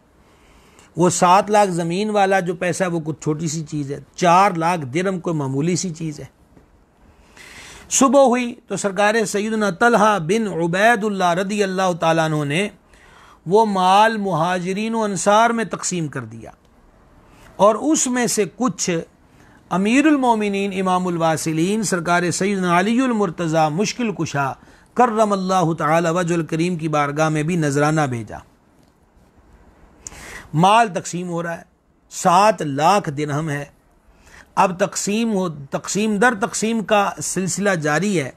वो सात लाख ज़मीन वाला जो पैसा है वो कुछ छोटी सी चीज़ है चार लाख दिरम को मामूली सी चीज़ है सुबह हुई तो सरकार सैदना तलहा बिन उबैदुल्ला रदी अल्लाह तुने वो माल महाजरीन अनसार में तकसीम कर दिया और उसमें से कुछ अमीरमिन इमामवासिलीन सरकार सैद अलीमरतज़ा मुश्किल कुशा करम अल्लाह करीम की बारगाह में भी नजराना भेजा माल तकसीम हो रहा है सात लाख दिनहम है अब तकसीम हो तकसीम दर तकसीम का सिलसिला जारी है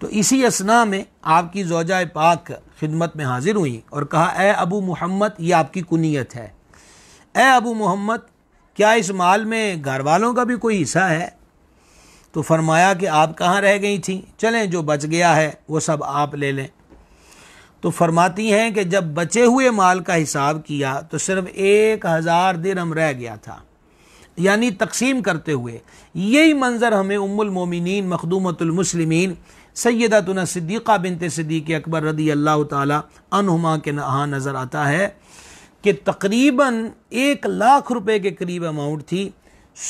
तो इसी असना में आपकी जोजा पाक खिदमत में हाजिर हुई और कहा ए अबू मोहम्मद ये आपकी कुनीत है ए अबू मोहम्मद क्या इस माल में घर वालों का भी कोई हिस्सा है तो फरमाया कि आप कहाँ रह गई थी चलें जो बच गया है वो सब आप ले लें तो फरमाती हैं कि जब बचे हुए माल का हिसाब किया तो सिर्फ एक हज़ार दिरम रह गया था यानी तकसीम करते हुए यही मंज़र हमें उम्मिन मखदूमतमसलिमिन सैदा सिद्दीक़ा बिनत सिद्दीक़ अकबर रदी अल्लाह तुमा के नहा नज़र आता है कि तकरीबन एक लाख रुपए के करीब अमाउंट थी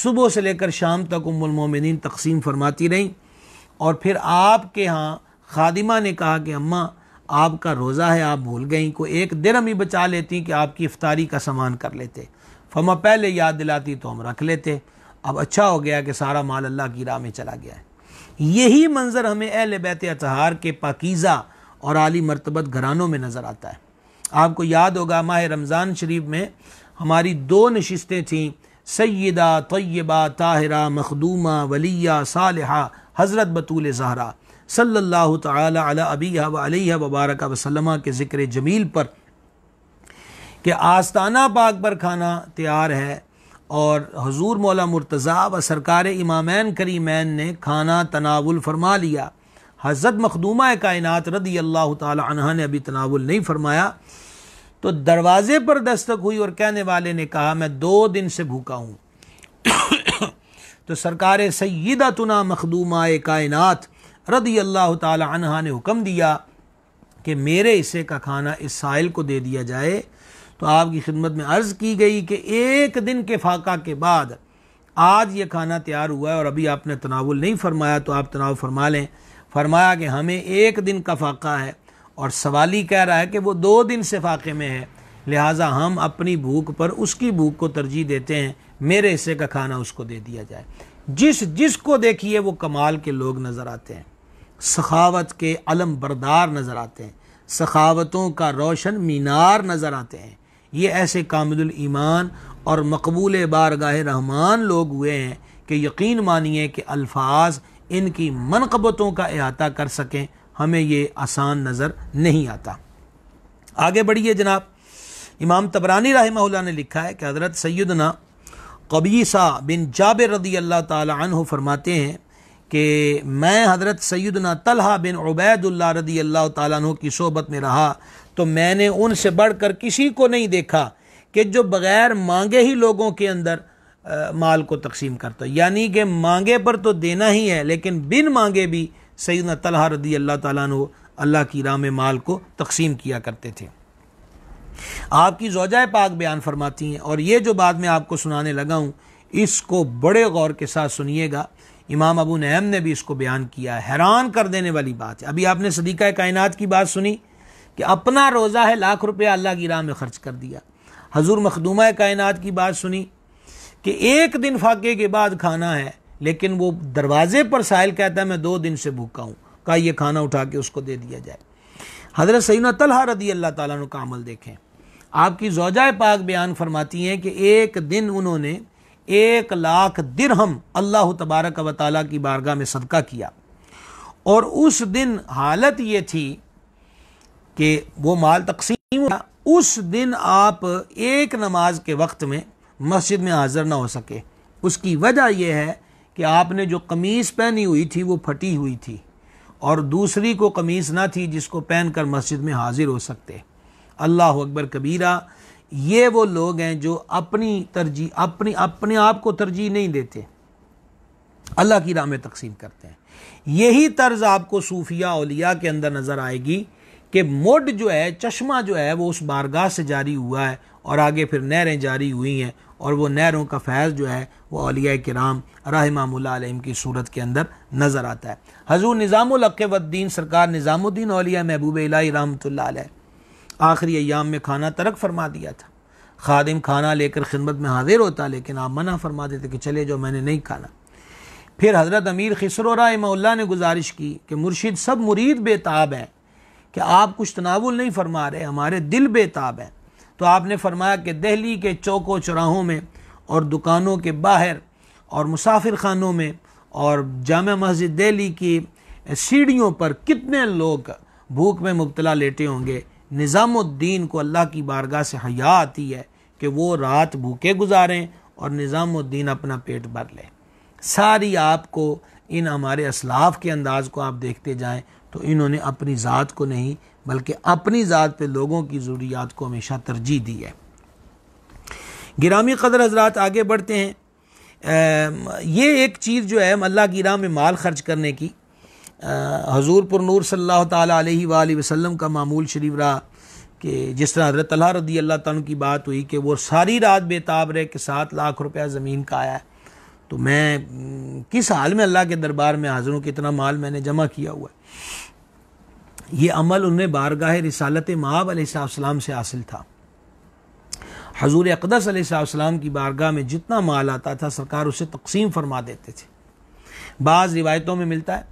सुबह से लेकर शाम तक उमुलमोमिन तकसीम फरमाती रहीं और फिर आपके यहाँ खादिमा ने कहा कि अम्मा आपका रोज़ा है आप भूल गई को एक हम ही बचा लेती कि आपकी इफ्तारी का सामान कर लेते फमा पहले याद दिलाती तो हम रख लेते अब अच्छा हो गया कि सारा माल अल्लाह की राह में चला गया है यही मंज़र हमें अहल बैत अतहार के पाकिज़ा और आली मरतबत घरानों में नज़र आता है आपको याद होगा माह रमज़ान शरीफ में हमारी दो नशस्तें थीं सैदा तय्यबा ताहरा मखदूमा वलिया सालहा हज़रत बतूल जहरा सल्लल्लाहु ताला अला अबीहा व वबारक वसलमा के ज़िक्र जमील पर कि आस्ताना पाक पर खाना तैयार है और हजूर मौला मुर्तज़ा व सरकार इमामैन करीमैन ने खाना तनावुल फरमा लिया हज़रत मखदूमा कायनत रदी अल्लाह तह ने अभी तनावल नहीं फरमाया तो दरवाज़े पर दस्तक हुई और कहने वाले ने कहा मैं दो दिन से भूखा हूँ तो सरकार सैदा तुना मखदूमा कायनत रदी अल्लाह तह ने हुक्म दिया कि मेरे हिस्से का खाना इस साइल को दे दिया जाए तो आपकी खिदमत में अर्ज़ की गई कि एक दिन के फाका के बाद आज ये खाना तैयार हुआ है और अभी आपने तनावल नहीं फरमाया तो आप तनाव फरमा लें फरमाया कि हमें एक दिन का फ़ाका है और सवाली कह रहा है कि वो दो दिन से फ़ाके में है लिहाजा हम अपनी भूख पर उसकी भूख को तरजीह देते हैं मेरे हिस्से का खाना उसको दे दिया जाए जिस जिस को देखिए वो कमाल के लोग नज़र आते हैं सखावत के अलम बरदार नज़र आते हैं सखावतों का रोशन मीनार नज़र आते हैं ये ऐसे कामिल ईमान और मकबूल बारगाह रहमान लोग हुए हैं कि यकीन मानिए कि अल्फाज इनकी मनकबतों का अहाता कर सकें हमें ये आसान नज़र नहीं आता आगे बढ़िए जनाब इमाम तबरानी रहमल्ला ने लिखा है कि हज़रत सैदना कबीसा बिन जाबिर रदी अल्लाह तह फरमाते हैं कि मैं हज़रत सैदना तलहा बिन उबैदुल्ला रदी अल्लाह तह की सोबत में रहा तो मैंने उनसे बढ़कर किसी को नहीं देखा कि जो बग़ैर मांगे ही लोगों के अंदर माल को तकसीम करता यानी कि मांगे पर तो देना ही है लेकिन बिन मांगे भी सैदना तलहा रदी अल्लाह ताला ने अल्लाह की राम माल को तकसीम किया करते थे आपकी जोजा पाक बयान फरमाती हैं और ये जो बाद में आपको सुनाने लगा हूँ इसको बड़े गौर के साथ सुनिएगा इमाम अबू नहम ने भी इसको बयान किया हैरान कर देने वाली बात है अभी आपने सदीक़ा कायनात की बात सुनी कि अपना रोज़ा है लाख रुपया अल्लाह की राह में खर्च कर दिया हजूर मखदूमा कायनात की बात सुनी कि एक दिन फाके के बाद खाना है लेकिन वो दरवाजे पर साहिल कहता है मैं दो दिन से भूखा हूँ का ये खाना उठा के उसको दे दिया जाए हजरत सैन तलहा रदी अल्लाह ताला का अमल देखें आपकी जोजा पाक बयान फरमाती हैं कि एक दिन उन्होंने एक लाख दिरहम अल्लाह तबारक व ताली की बारगाह में सदका किया और उस दिन हालत ये थी कि वो माल तकसीम हुआ उस दिन आप एक नमाज के वक्त में मस्जिद में हाजिर ना हो सके उसकी वजह यह है कि आपने जो कमीज़ पहनी हुई थी वो फटी हुई थी और दूसरी को कमीज़ ना थी जिसको पहनकर मस्जिद में हाजिर हो सकते अल्लाह अकबर कबीरा ये वो लोग हैं जो अपनी तरजीह अपनी अपने आप को तरजीह नहीं देते अल्लाह की राह में तकसीम करते हैं यही तर्ज आपको सूफिया अलिया के अंदर नज़र आएगी कि मुड जो है चश्मा जो है वो उस बारगाह से जारी हुआ है और आगे फिर नहरें जारी हुई हैं और वो नहरों का फैज़ जो है वो अलिया कराम रहमाम की सूरत के अंदर नज़र आता है हजूर निज़ामद्दीन सरकार निज़ामुद्दीन अलिया महबूब इलाई रहमत आखिरी अयाम में खाना तरक फरमा दिया था खादिम खाना लेकर खिदमत में हाजिर होता लेकिन आप मना फरमा देते कि चले जो मैंने नहीं खाना फिर हज़रत अमीर रहा ने गुजारिश की कि मुर्शिद सब मुरीद बेताब हैं कि आप कुछ तनावुल नहीं फरमा रहे हमारे दिल बेताब हैं तो आपने फरमाया कि दहली के चौकों चौराहों में और दुकानों के बाहर और मुसाफिर खानों में और जाम मस्जिद दिल्ली की सीढ़ियों पर कितने लोग भूख में मुबतला लेटे होंगे निज़ामुद्दीन को अल्लाह की बारगाह से हया आती है कि वो रात भूखे गुजारें और निज़ामुद्दीन अपना पेट भर लें सारी आपको इन हमारे असलाफ के अंदाज़ को आप देखते जाएँ तो इन्होंने अपनी ज़ात को नहीं बल्कि अपनी ज़ात पे लोगों की ज़रूरियात को हमेशा तरजीह दी है गिरामी कदर हजरात आगे बढ़ते हैं आ, ये एक चीज़ जो है अल्लाह की राह में माल खर्च करने की हजूर पर नूर सल्ला वसम का मामूल शरीफ रहा कि जिस तरह हजरत रदी अल्लाह तन की बात हुई कि वो सारी रात बेताब रहे कि सात लाख रुपया ज़मीन का आया है तो मैं किस हाल में अल्लाह के दरबार में हाजिर हूँ कि इतना माल मैंने जमा किया हुआ है ये अमल उन्हें बारगाह रिसालत महाब आसमाम से हासिल था हजूर अकदस आसमाम की बारगाह में जितना माल आता था सरकार उसे तकसीम फरमा देते थे बाज़ रिवायतों में मिलता है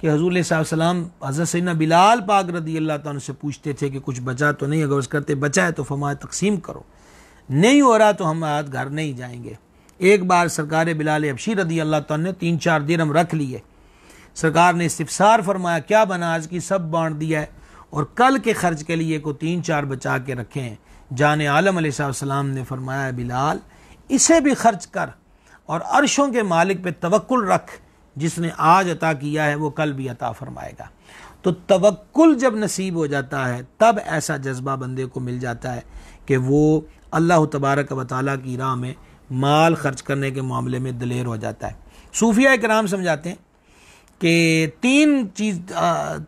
कि हजूर सलाम हज़रत सैन बिलाल पाक रदी अल्लाह तन से पूछते थे कि कुछ बचा तो नहीं अगर उस करते बचा है तो फरमाए तकसीम करो नहीं हो रहा तो हम आज घर नहीं जाएंगे एक बार सरकार बिलाल अबशी रदी अल्लाह तन ने तीन चार हम रख लिए सरकार ने इस्तफसार फरमाया क्या बना आज की सब बांट दिया है और कल के खर्च के लिए को तीन चार बचा के रखें जान आलम सलाम ने फरमाया बिलाल इसे भी खर्च कर और अरशों के मालिक पे तवक्ल रख जिसने आज अता किया है वो कल भी अता फरमाएगा तो तवक्ल जब नसीब हो जाता है तब ऐसा जज्बा बंदे को मिल जाता है कि वो अल्लाह तबारक व ताली की राह में माल खर्च करने के मामले में दलेर हो जाता है सूफिया कराम समझाते हैं कि तीन चीज़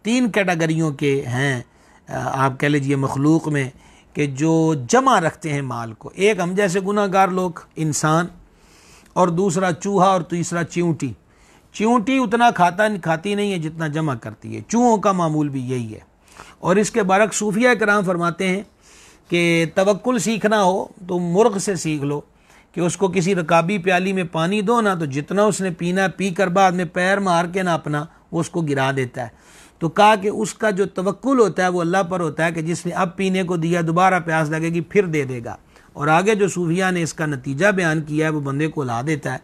तीन कैटेगरियों के हैं आप कह लीजिए मखलूक में कि जो जमा रखते हैं माल को एक हम जैसे गुनागार लोग इंसान और दूसरा चूहा और तीसरा चींटी चींटी उतना खाता खाती नहीं है जितना जमा करती है चूहों का मामूल भी यही है और इसके बारक सूफिया कराम फरमाते हैं कि तवक्ल सीखना हो तो मुर्ग से सीख लो कि उसको किसी रकाबी प्याली में पानी दो ना तो जितना उसने पीना पी कर बाद में पैर मार के ना अपना वो उसको गिरा देता है तो कहा कि उसका जो तवक्ल होता है वो अल्लाह पर होता है कि जिसने अब पीने को दिया दोबारा प्यास लगेगी फिर दे देगा और आगे जो सूफिया ने इसका नतीजा बयान किया है वो बंदे को ला देता है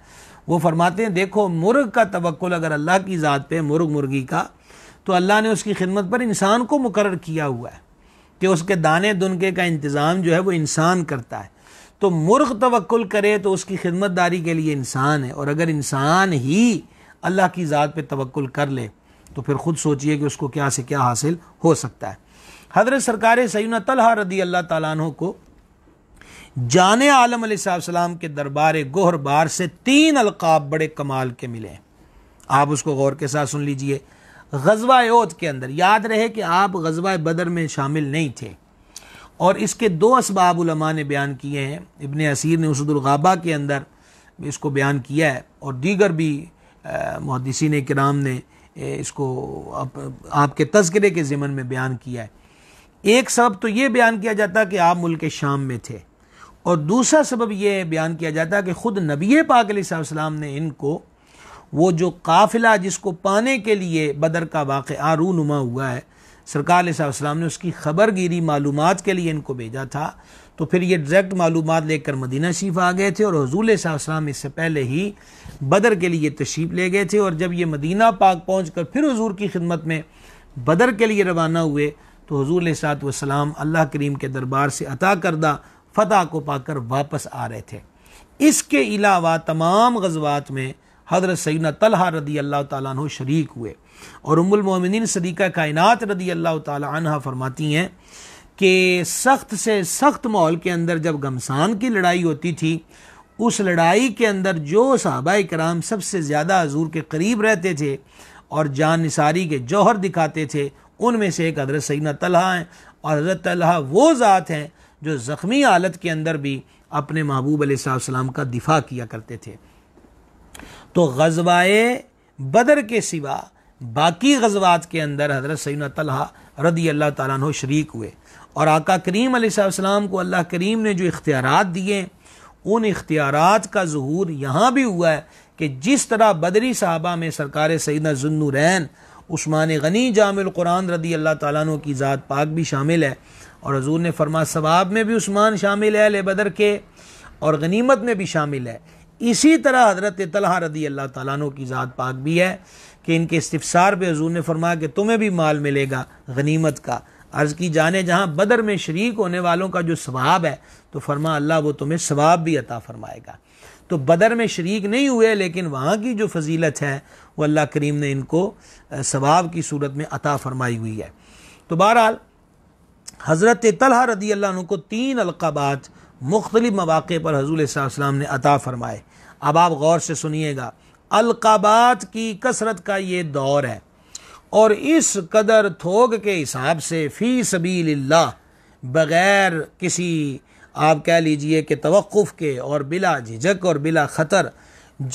वो फरमाते हैं देखो मुर्ग का तवक्ल अगर अल्लाह की ज़ात पे मुर्ग मुर्गी का तो अल्लाह ने उसकी खिदमत पर इंसान को मुकर किया हुआ है कि उसके दाने दुनके का इंतज़ाम जो है वो इंसान करता है तो मुर्ख तवक्ल करे तो उसकी खिदमतदारी के लिए इंसान है और अगर इंसान ही अल्लाह की ज़ात पर तवक्ल कर ले तो फिर ख़ुद सोचिए कि उसको क्या से क्या हासिल हो सकता है हजरत सरकार सैन तलहा रदी अल्लाह तु को जान आलम सलाम के दरबार गोहर बार से तीन अलकाब बड़े कमाल के मिले आप उसको गौर के साथ सुन लीजिए गजवा ओत के अंदर याद रहे कि आप गजवा बदर में शामिल नहीं थे और इसके दो इसबाब ने बयान किए हैं इबन असीर ने उसदुलगाबा के अंदर इसको बयान किया है और दीगर भी मुहदसिन कराम ने इसको आप, आपके तस्करे के ज़मन में बयान किया है एक सबब तो ये बयान किया जाता कि आप मुल्क शाम में थे और दूसरा सबब यह बयान किया जाता कि ख़ुद नबी पाक ने इनको वो जो काफिला जिसको पाने के लिए बदर का वाक़ नुमा हुआ है सरकार सलाम ने उसकी खबर गिरी मालूम के लिए इनको भेजा था तो फिर ये डायरेक्ट मालूम लेकर मदीना शरीफ आ गए थे और हजूल सलाम इससे पहले ही बदर के लिए तशीफ ले गए थे और जब ये मदीना पाक पहुँच कर फिर हजूर की खिदमत में बदर के लिए रवाना हुए तो हजूर सात वसलाम अल्लाह करीम के दरबार से अता करदा फ़तह को पाकर वापस आ रहे थे इसके अलावा तमाम गजबात में हजरत सैन तलहा रदी अल्लाह तु शरीक हुए और मोमिन सदीक़ा कायनात रदी अल्लाह तह फरमाती हैं कि सख्त से सख्त माहौल के अंदर जब गमसान की लड़ाई होती थी उस लड़ाई के अंदर जो सहाबा कराम सबसे ज़्यादा हजूर के करीब रहते थे और जान निसारी के जौहर दिखाते थे उनमें से एक हजरत सैन तलहा हैं और हजरत तलहा वो ज़ात हैं जो ज़ख्मी हालत के अंदर भी अपने महबूब अलैहिस्सलाम का दिफा किया करते थे तो गजवाए बदर के सिवा बाकी गजबात के अंदर हजरत सैन तलहा रदी अल्लाह तन शरीक हुए और आका करीम अलैहिस्सलाम को अल्लाह करीम ने जो इख्तियार दिए उन इख्तियार का जहूर यहाँ भी हुआ है कि जिस तरह बदरी साहबा में सरकार सैदा जुन्नूरैन उस्मान गनी कुरान रदी अल्लाह तु की ज़ात पाक भी शामिल है और हजूर ने फरमा सवाब में भी उस्मान शामिल है ले बदर के और गनीमत में भी शामिल है इसी तरह हजरत तलहा रदी अल्लाह तु की ज़ात पाक भी है कि इनके इस्तफसार पे हजूर ने फरमाया कि तुम्हें भी माल मिलेगा गनीमत का अर्ज़ की जाने जहाँ बदर में शरीक होने वालों का जो स्वाब है तो फरमा अल्लाह वो तुम्हें स्वाब भी अता फरमाएगा तो बदर में शरीक नहीं हुए लेकिन वहाँ की जो फजीलत है वो अल्लाह करीम ने इनको स्वाब की सूरत में अता फरमाई हुई है तो बहरहाल हज़रत तलहा रदी अल्लाह को तीन अलकाबात मुख्तलि मौाक़े पर हजूल ने अता फरमाए अब आप गौर से सुनिएगा अलकाबात की कसरत का ये दौर है और इस कदर थोक के हिसाब से फ़ी सबील बग़ैर किसी आप कह लीजिए कि तवक़ुफ़ के और बिला झिझक और बिला ख़तर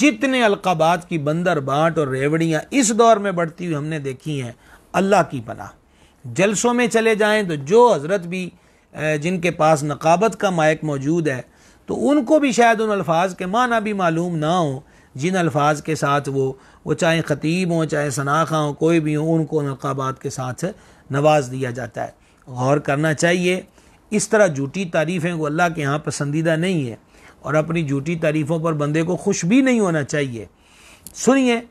जितने अलकाबात की बंदर बाँट और रेवड़ियाँ इस दौर में बढ़ती हुई हमने देखी हैं अल्लाह की पनाह जलसों में चले जाएँ तो जो हज़रत भी जिनके पास नकाबत का मायक मौजूद है तो उनको भी शायद उन अल्फाज के माना भी मालूम ना हो जिन अल्फाज के साथ वो वो चाहे ख़तीब हों चाहे शनाखा हों कोई भी हों उनको नकाबात के साथ नवाज दिया जाता है गौर करना चाहिए इस तरह झूठी तारीफ़ें को अल्लाह के यहाँ पसंदीदा नहीं है और अपनी झूठी तारीफ़ों पर बंदे को खुश भी नहीं होना चाहिए सुनिए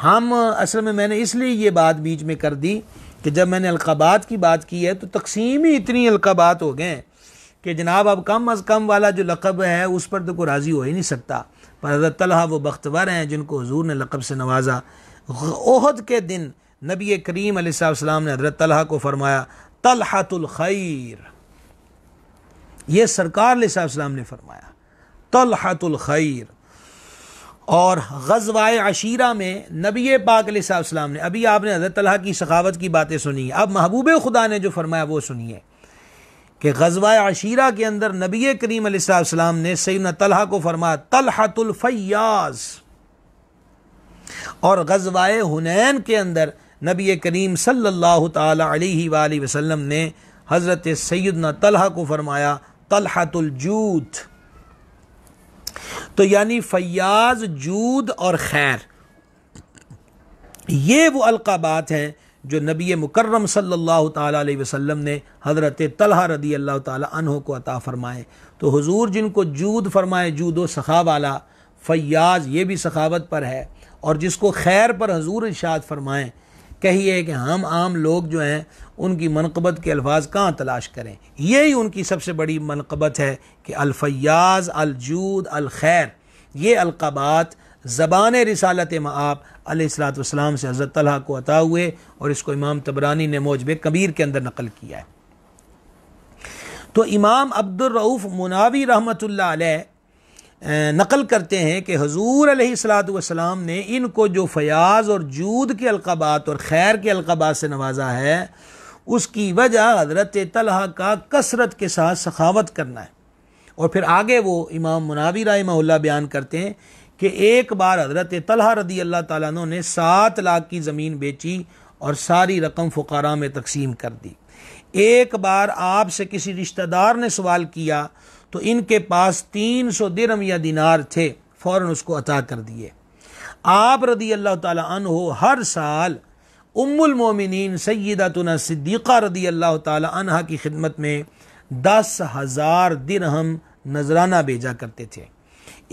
हम असल में मैंने इसलिए ये बात बीच में कर दी कि जब मैंने अलकाबात की बात की है तो तकसीम ही इतनी अलकाबात हो गए कि जनाब अब कम अज़ कम वाला जो लकब है उस पर तो को राज़ी हो ही नहीं सकता पर हज़रत तलहा वो बख्तवर हैं जिनको हजूर ने लकब से नवाजा ओहद के दिन नबी करीम अलैहिस्सलाम ने हज़रत तलहा को फरमाया तलहतुल्खैर ये सरकार अलैहिस्सलाम ने फरमाया तलहतुल्खैर और गज़वाए अशीरा में नबी पाक अलैहिस्सलाम ने अभी आपने हज़रत तलहा की सखावत की बातें सुनी अब महबूब खुदा ने जो फरमाया वो सुनिए कि गजवा आशीरा के अंदर नबी करीम सलाम ने सैन तलहा को फरमाया तलहतुल्फयाज और गजवा हुनैन के अंदर नबी करीम सल्लल्लाहु अलैहि वसल्लम ने हज़रत सैदना तलहा को फरमाया तलहतुलजूद तो यानी फयाज जूद और खैर ये वो अलकाबात हैं जो नबी मुकर्रम सल्लल्लाहु अलैहि वसल्लम ने हज़रत तलहा रदी अल्लाह तहों को अता फ़रमाए तो हुजूर जिनको जूद फरमाए जूदो सखा वाला फ़याज़ ये भी सखावत पर है और जिसको खैर पर हजूर इर्शाद फरमाएँ कहिए कि हम आम लोग जो हैं उनकी मनकबत के अल्फाज कहाँ तलाश करें यही उनकी सबसे बड़ी मनकबत है कि अलफयाज अलजूद अलखैर ये अलकबात ज़बान रिसालत आप अलैहिस्सलाम से हज़रत तलहा को अता हुए और इसको इमाम तबरानी ने मौजब कबीर के अंदर नकल किया है तो इमाम अब्दुलरऊफ़ मुनावी रहमत नकल करते हैं कि हजूर सलाम ने इनको जो फयाज और जूद के अलकबात और खैर के अलकबात से नवाजा है उसकी वजह हजरत तलहा का कसरत के साथ सखावत करना है और फिर आगे वो इमाम मुनावी राय बयान करते हैं कि एक बार हज़रत तलहा रदी अल्लाह तु ने सात लाख की ज़मीन बेची और सारी रकम फ़ुकारा में तकसीम कर दी एक बार आपसे किसी रिश्तेदार ने सवाल किया तो इनके पास तीन सौ दिरम या दिनार थे फ़ौर उसको अता कर दिए आप रदी अल्लाह तन हो हर साल उम्मुलमोमिन सैदातना सिद्दीक़ा रदी अल्लाह तह की खिदमत में दस हज़ार दिरहम नजराना भेजा करते थे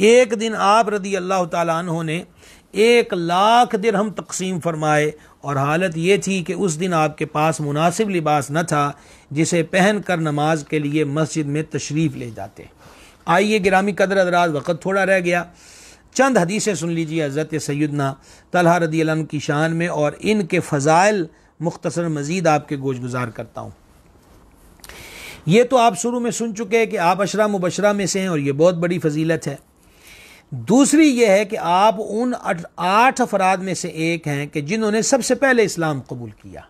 एक दिन आप रदी अल्लाह तु ने एक लाख हम तकसीम फरमाए और हालत ये थी कि उस दिन आपके पास मुनासिब लिबास न था जिसे पहन कर नमाज के लिए मस्जिद में तशरीफ़ ले जाते आइए ग्रामी कदर अदराज वक़्त थोड़ा रह गया चंद हदीसें सुन लीजिए हज़रत सैदना तलह रदी की शान में और इनके फ़ज़ाइल मुख्तसर मज़ीद आपके गोश गुजार करता हूँ ये तो आप शुरू में सुन चुके हैं कि आप अशरा मुबशरा में से हैं और ये बहुत बड़ी फजीलत है दूसरी यह है कि आप उन आठ अफराद में से एक हैं कि जिन्होंने सबसे पहले इस्लाम कबूल किया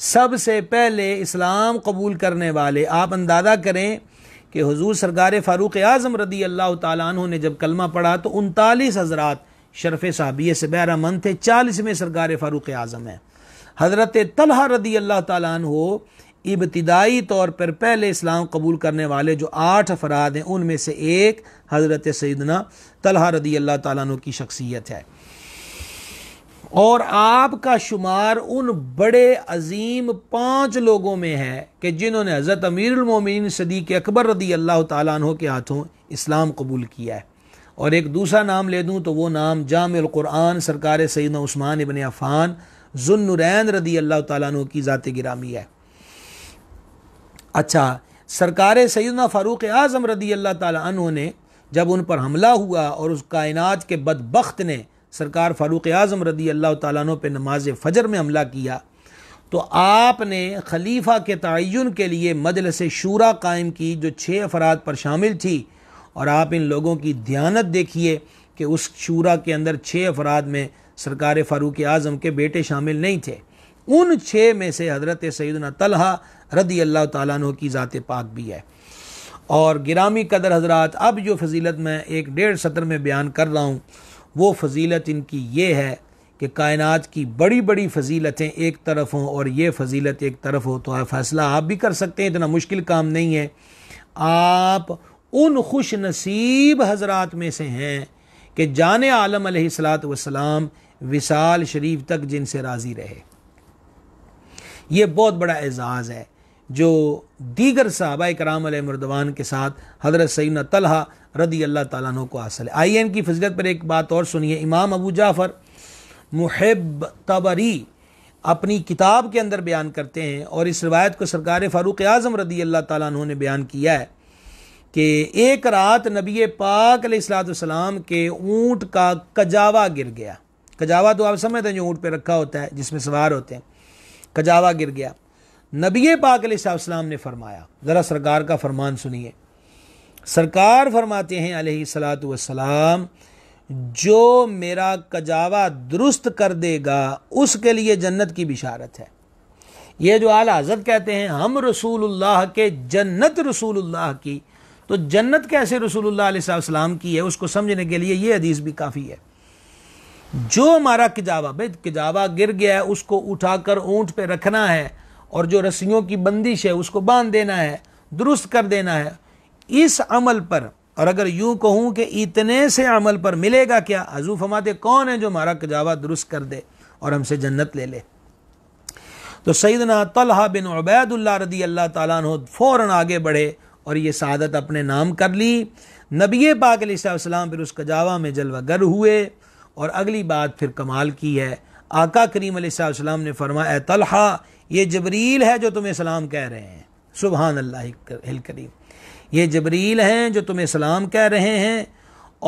सबसे पहले इस्लाम कबूल करने वाले आप अंदाज़ा करें कि हजूर सरकार फ़ारूक आज़म रदी अल्लाह तु ने जब कलमा पढ़ा तो उनतालीस हज़रात शरफ़ साहबिय से मंद थे चालीसवें सरकार फ़ारूक आज़म हैं हज़रत तलहा रदी अल्लाह तु इब्तदाई तौर पर पहले इस्लाम कबूल करने वाले जो आठ अफराद हैं उनमें से एक हज़रत सैदना तलहा रदी अल्लाह तु की शख्सियत है और आपका शुमार उन बड़े अजीम पाँच लोगों में है कि जिन्होंने हज़रत अमीरमिन के अकबर रदी अल्लाह तु के हाथों इस्लाम कबूल किया है और एक दूसरा नाम ले दूँ तो वह नाम जामकुरान सरकार सैदना उस्मान इबन अफ़ान जुन्नुरैन रदी अल्लाह तु की ज़ात गिरामी है अच्छा सरकार सैदना फ़ारूक आज़म रदी अल्लाह तु ने जब उन पर हमला हुआ और उस कायनात के बदबख्त ने सरकार फ़ारूक आज़म रदी अल्लाह तु पर नमाज फ़जर में हमला किया तो आपने खलीफा के तयन के लिए मजलस शूरा कायम की जो छः अफराद पर शामिल थी और आप इन लोगों की ध्यानत देखिए कि उस शूरा के अंदर छः अफराद में सरकार फ़ारूक आज़म के बेटे शामिल नहीं थे उन छः में से हज़रत सैदना तलहा रदी अल्लाह तु की ज़ात पाक भी है और गिरामी कदर हजरात अब जो फजीलत मैं एक डेढ़ सत्र में बयान कर रहा हूँ वो फजीलत इनकी ये है कि कायनात की बड़ी बड़ी फजीलतें एक तरफ हों और ये फजीलत एक तरफ हो तो फैसला आप भी कर सकते हैं इतना मुश्किल काम नहीं है आप उन खुश नसीब हजरात में से हैं कि जान आलम सलात वसलाम विशाल शरीफ तक जिनसे राज़ी रहे ये बहुत बड़ा एज़ाज़ है जो दीगर साहबा कराम मरदवान के साथ हजरत सैन तलहा रदी अल्लाह तु को हासिल है एन की फजलत पर एक बात और सुनिए इमाम अबू जाफ़र मुहब तबरी अपनी किताब के अंदर बयान करते हैं और इस रवायत को सरकार फ़ारूक आज़म रदी अल्लाह तु ने बयान किया है कि एक रात नबी पाक सलाम के ऊँट का कजावा गिर गया कजावा तो आप समझते हैं जो ऊँट पर रखा होता है जिसमें सवार होते हैं कजावा गिर गया नबी पाक सलाम ने फरमाया ज़रा सरकार का फरमान सुनिए सरकार फरमाते हैं सलात वसलाम जो मेरा कजावा दुरुस्त कर देगा उसके लिए जन्नत की बिशारत है ये जो आला हजरत कहते हैं हम रसूलुल्लाह के जन्नत रसूलुल्लाह की तो जन्नत कैसे रसूलुल्लाह सलाम की है उसको समझने के लिए ये हदीस भी काफ़ी है जो हमारा किजावा भाई किजावा गिर गया है उसको उठाकर ऊँट पे रखना है और जो रस्सियों की बंदिश है उसको बांध देना है दुरुस्त कर देना है इस अमल पर और अगर यूं कहूं कि इतने से अमल पर मिलेगा क्या हजू फमाते कौन है जो हमारा कजावा दुरुस्त कर दे और हमसे जन्नत ले ले तो सईदना तलहा बिन उबैदुल्ला रदी अल्लाह तु फ़ौर आगे बढ़े और ये शहादत अपने नाम कर ली नबी पाक फिर उस कजावा में जलवागर हुए और अगली बात फिर कमाल की है आका करीम सलाम ने फरमाया तलहा ये जबरील है जो तुम्हें सलाम कह रहे हैं सुबहान अल्लाह करीम ये जबरील हैं जो तुम्हें सलाम कह रहे हैं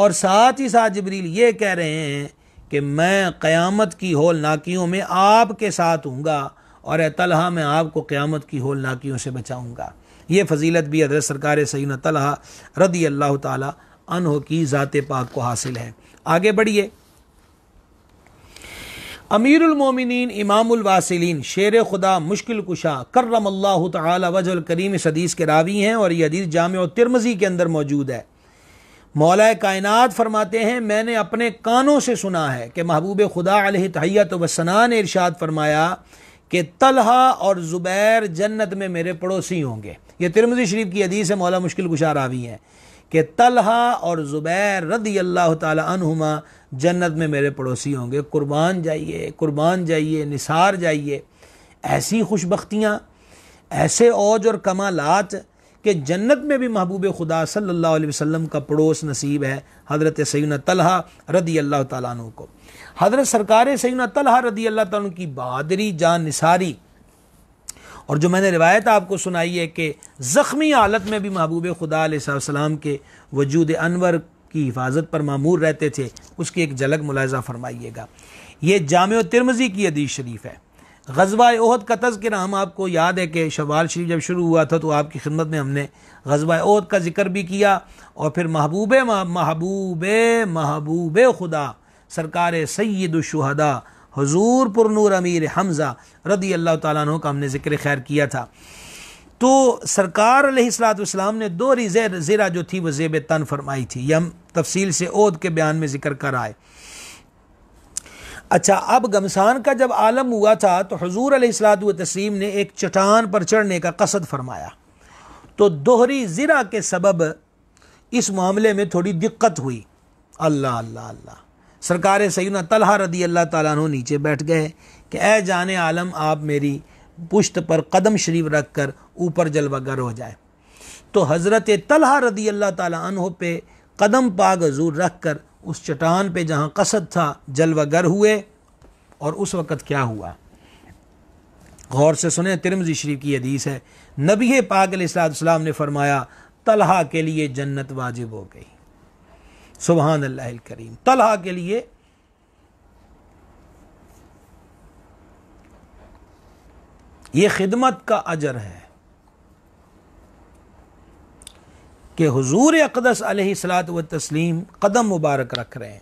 और साथ ही साथ जबरील ये कह रहे हैं कि मैं क़्यामत की होल नाकियों में आपके साथ हूँगा और ए तलहा मैं आपको क़्यामत की होल नाकियों से बचाऊँगा ये फजीलत भी अदरत सरकार सैन तलहा रदी अल्लाह तन की ज़ात पाक को हासिल है आगे बढ़िए अमीर अमीरमिन इमामवासिलीन शेर खुदा मुश्किल कुशा करम अल्लाह तजल करीम इस हदीस के रावी हैं और यह हदीस जाम तिरमजी के अंदर मौजूद है मौला कायनात फरमाते हैं मैंने अपने कानों से सुना है कि महबूब खुदा तहैत वसना ने इर्शाद फरमाया कि तलहा और ज़ुबैर जन्नत में मेरे पड़ोसी होंगे ये तिरमजी शरीफ की हदीस है मौला मुश्किल कुशा रावी हैं कि तलहा और ज़ुबैर रदी अल्लाह तुमा जन्नत में मेरे पड़ोसी होंगे कुर्बान जाइए कुर्बान जाइए निसार जाइए ऐसी खुशबख्तियाँ ऐसे औज और कमालात कि जन्नत में भी महबूब खुदा सल्लल्लाहु अलैहि वसल्लम का पड़ोस नसीब है हज़रत सैन तलहा रदी अल्लाह तु को हज़रत सरकार सैन तलहा रदी अल्लाह तु की बहादरी जान निसारी और जो मैंने रिवायत आपको सुनाई है कि ज़ख्मी हालत में भी महबूब खुदा सलाम के वजूद अनवर की हिफाजत पर मामूर रहते थे उसकी एक झलक मुलायजा फरमाइएगा ये जाम तिरमजी की अदीज शरीफ है गजबा ओहद का तस्कर हम आपको याद है कि शबाल शरीफ जब शुरू हुआ था तो आपकी खिदमत में हमने गजबा ओहद का जिक्र भी किया और फिर महबूब महबूब महबूब खुदा सरकार सैद शहदा हजूर पुरनूर अमीर हमज़ा रदी अल्लाह तु का हमने ज़िक्र खैर किया था तो सरकार सलाम ने दो रिजे ज़रा जो थी वह जेब तन फरमाई थी यम तफसील से ओद के बयान में जिक्र कर आए अच्छा अब गमसान का जब आलम हुआ था तो हजूर अलैहिस्सलातु तस्लीम ने एक चटान पर चढ़ने का कसद फरमाया तो दोहरी ज़रा के सबब इस मामले में थोड़ी दिक्कत हुई अल्लाह अल्लाह अल्लाह सरकार सैन तलहा रदी अल्लाह तु नीचे बैठ गए कि ए जान आलम आप मेरी पुश्त पर कदम शरीफ रख कर ऊपर जलवागर हो जाए तो हज़रत तलहा रदी अल्लाह तु पे कदम पाग जूर रख कर उस चट्टान पे जहाँ कसद था जलवागर हुए और उस वक़्त क्या हुआ गौर से सुने तिरमजी शरीफ की हदीस है नबी पाक सलाम ने फरमाया तलहा के लिए जन्नत वाजिब हो गई सुबहान अल्लाह करीम तलहा के लिए यह खिदमत का अजर है कि हजूर अकदस सलात व तस्लीम कदम मुबारक रख रहे हैं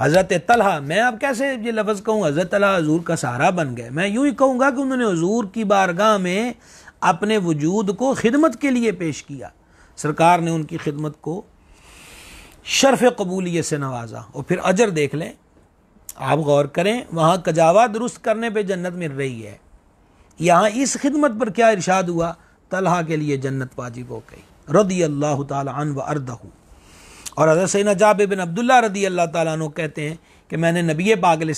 हज़रत तलहा मैं अब कैसे ये लफ्ज़ कहूँ हज़रत तलहा हजूर का सहारा बन गए मैं यूँ ही कहूँगा कि उन्होंने हजूर की बारगाह में अपने वजूद को खिदमत के लिए पेश किया सरकार ने उनकी खिदमत को शर्फ कबूलीत से नवाजा और फिर अजर देख लें आप गौर करें वहाँ कजावा दुरुस्त करने पर जन्नत मिल रही है यहाँ इस खिदमत पर क्या इर्शाद हुआ तलहा के लिए जन्नत वाजिब हो गई रदी अल्लाह तन व अरदहू और अदर सैन जाब बिन अब्दुल्ला रदी अल्लाह तु कहते हैं कि मैंने नबी पागल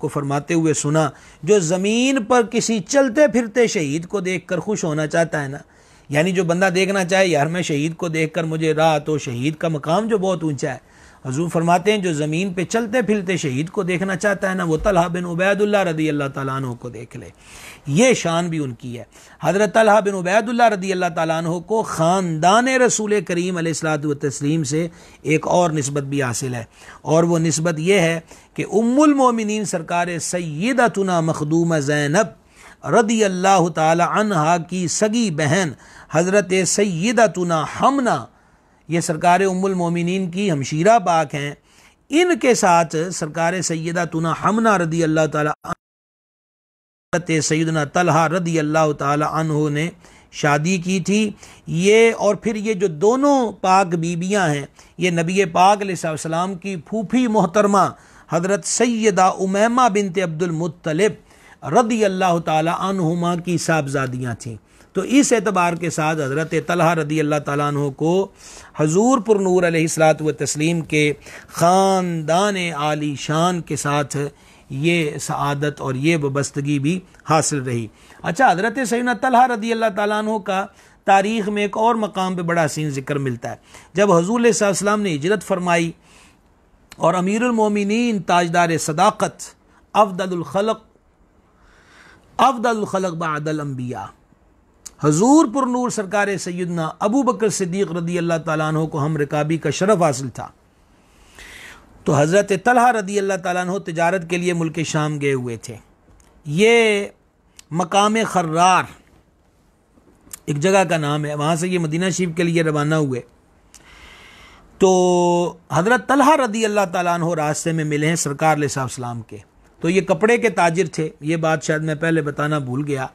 को फरमाते हुए सुना जो ज़मीन पर किसी चलते फिरते शहीद को देख कर खुश होना चाहता है ना यानी जो बंदा देखना चाहे यार मैं शहीद को देख कर मुझे रात तो शहीद का मकाम जो बहुत ऊँचा है हजूर फरमाते हैं जो ज़मीन पर चलते फिरते शहीद को देखना चाहता है ना वो तलहा बिन उबैदल रदी अल्लाह तैन को देख ले ये शान भी उनकी है हज़रत तलहा बिन उबैदल रदी अल्लाह तैन को ख़ानदान रसूल करीम तस्लीम से एक और नस्बत भी हासिल है और वह नस्बत यह है कि उमुलमोमिन सरकार सैदा मखदूम ज़ैनब रदी अल्लाह तहा की सगी बहन हज़रत तना हमना ये सरकार मोमिन की हमशीरा पाक हैं इनके साथ सरकार सैदा तुना हमना रदी अल्लाह ताली सैदना तलहा रदी अल्लाह तहों ने शादी की थी ये और फिर ये जो दोनों पाक बीबियाँ हैं ये नबी पाक सलाम की फूफी मोहतरमा हज़रत सैदा उमैमा बिनते अब्दुलमतलब रदी अल्लाह तुमा की साहबजादियाँ थीं तो इस एतबार के साथ हज़रत तलह रदी अल्लाह तु को हजूर नूर सलात व तस्लीम के ख़ानदान आली शान के साथ ये सआदत और ये वबस्तगी भी हासिल रही अच्छा हज़रत सैन तलह रदी अल्लाह तु का तारीख़ में एक और मकाम पर बड़ा हसीन ज़िक्र मिलता है जब हजूर सलाम ने हजरत फरमाई और अमीरमिन ताजदार सदाकत अफदलखलक अफदलखलक बदल अम्बिया हजूर पुरनूर नूर सरकार सैदना अबू बकर सिद्दीक रदी अल्लाह तु को हम रिकाबी का शरफ हासिल था तो हज़रत तलहा रदी अल्लाह तन तजारत के लिए मुल्क शाम गए हुए थे ये मकाम खर्रार एक जगह का नाम है वहाँ से ये मदीना शिव के लिए रवाना हुए तो हज़रत तलहा रदी अल्लाह तन रास्ते में मिले हैं सरकार साहब के तो ये कपड़े के ताजिर थे ये बात शायद मैं पहले बताना भूल गया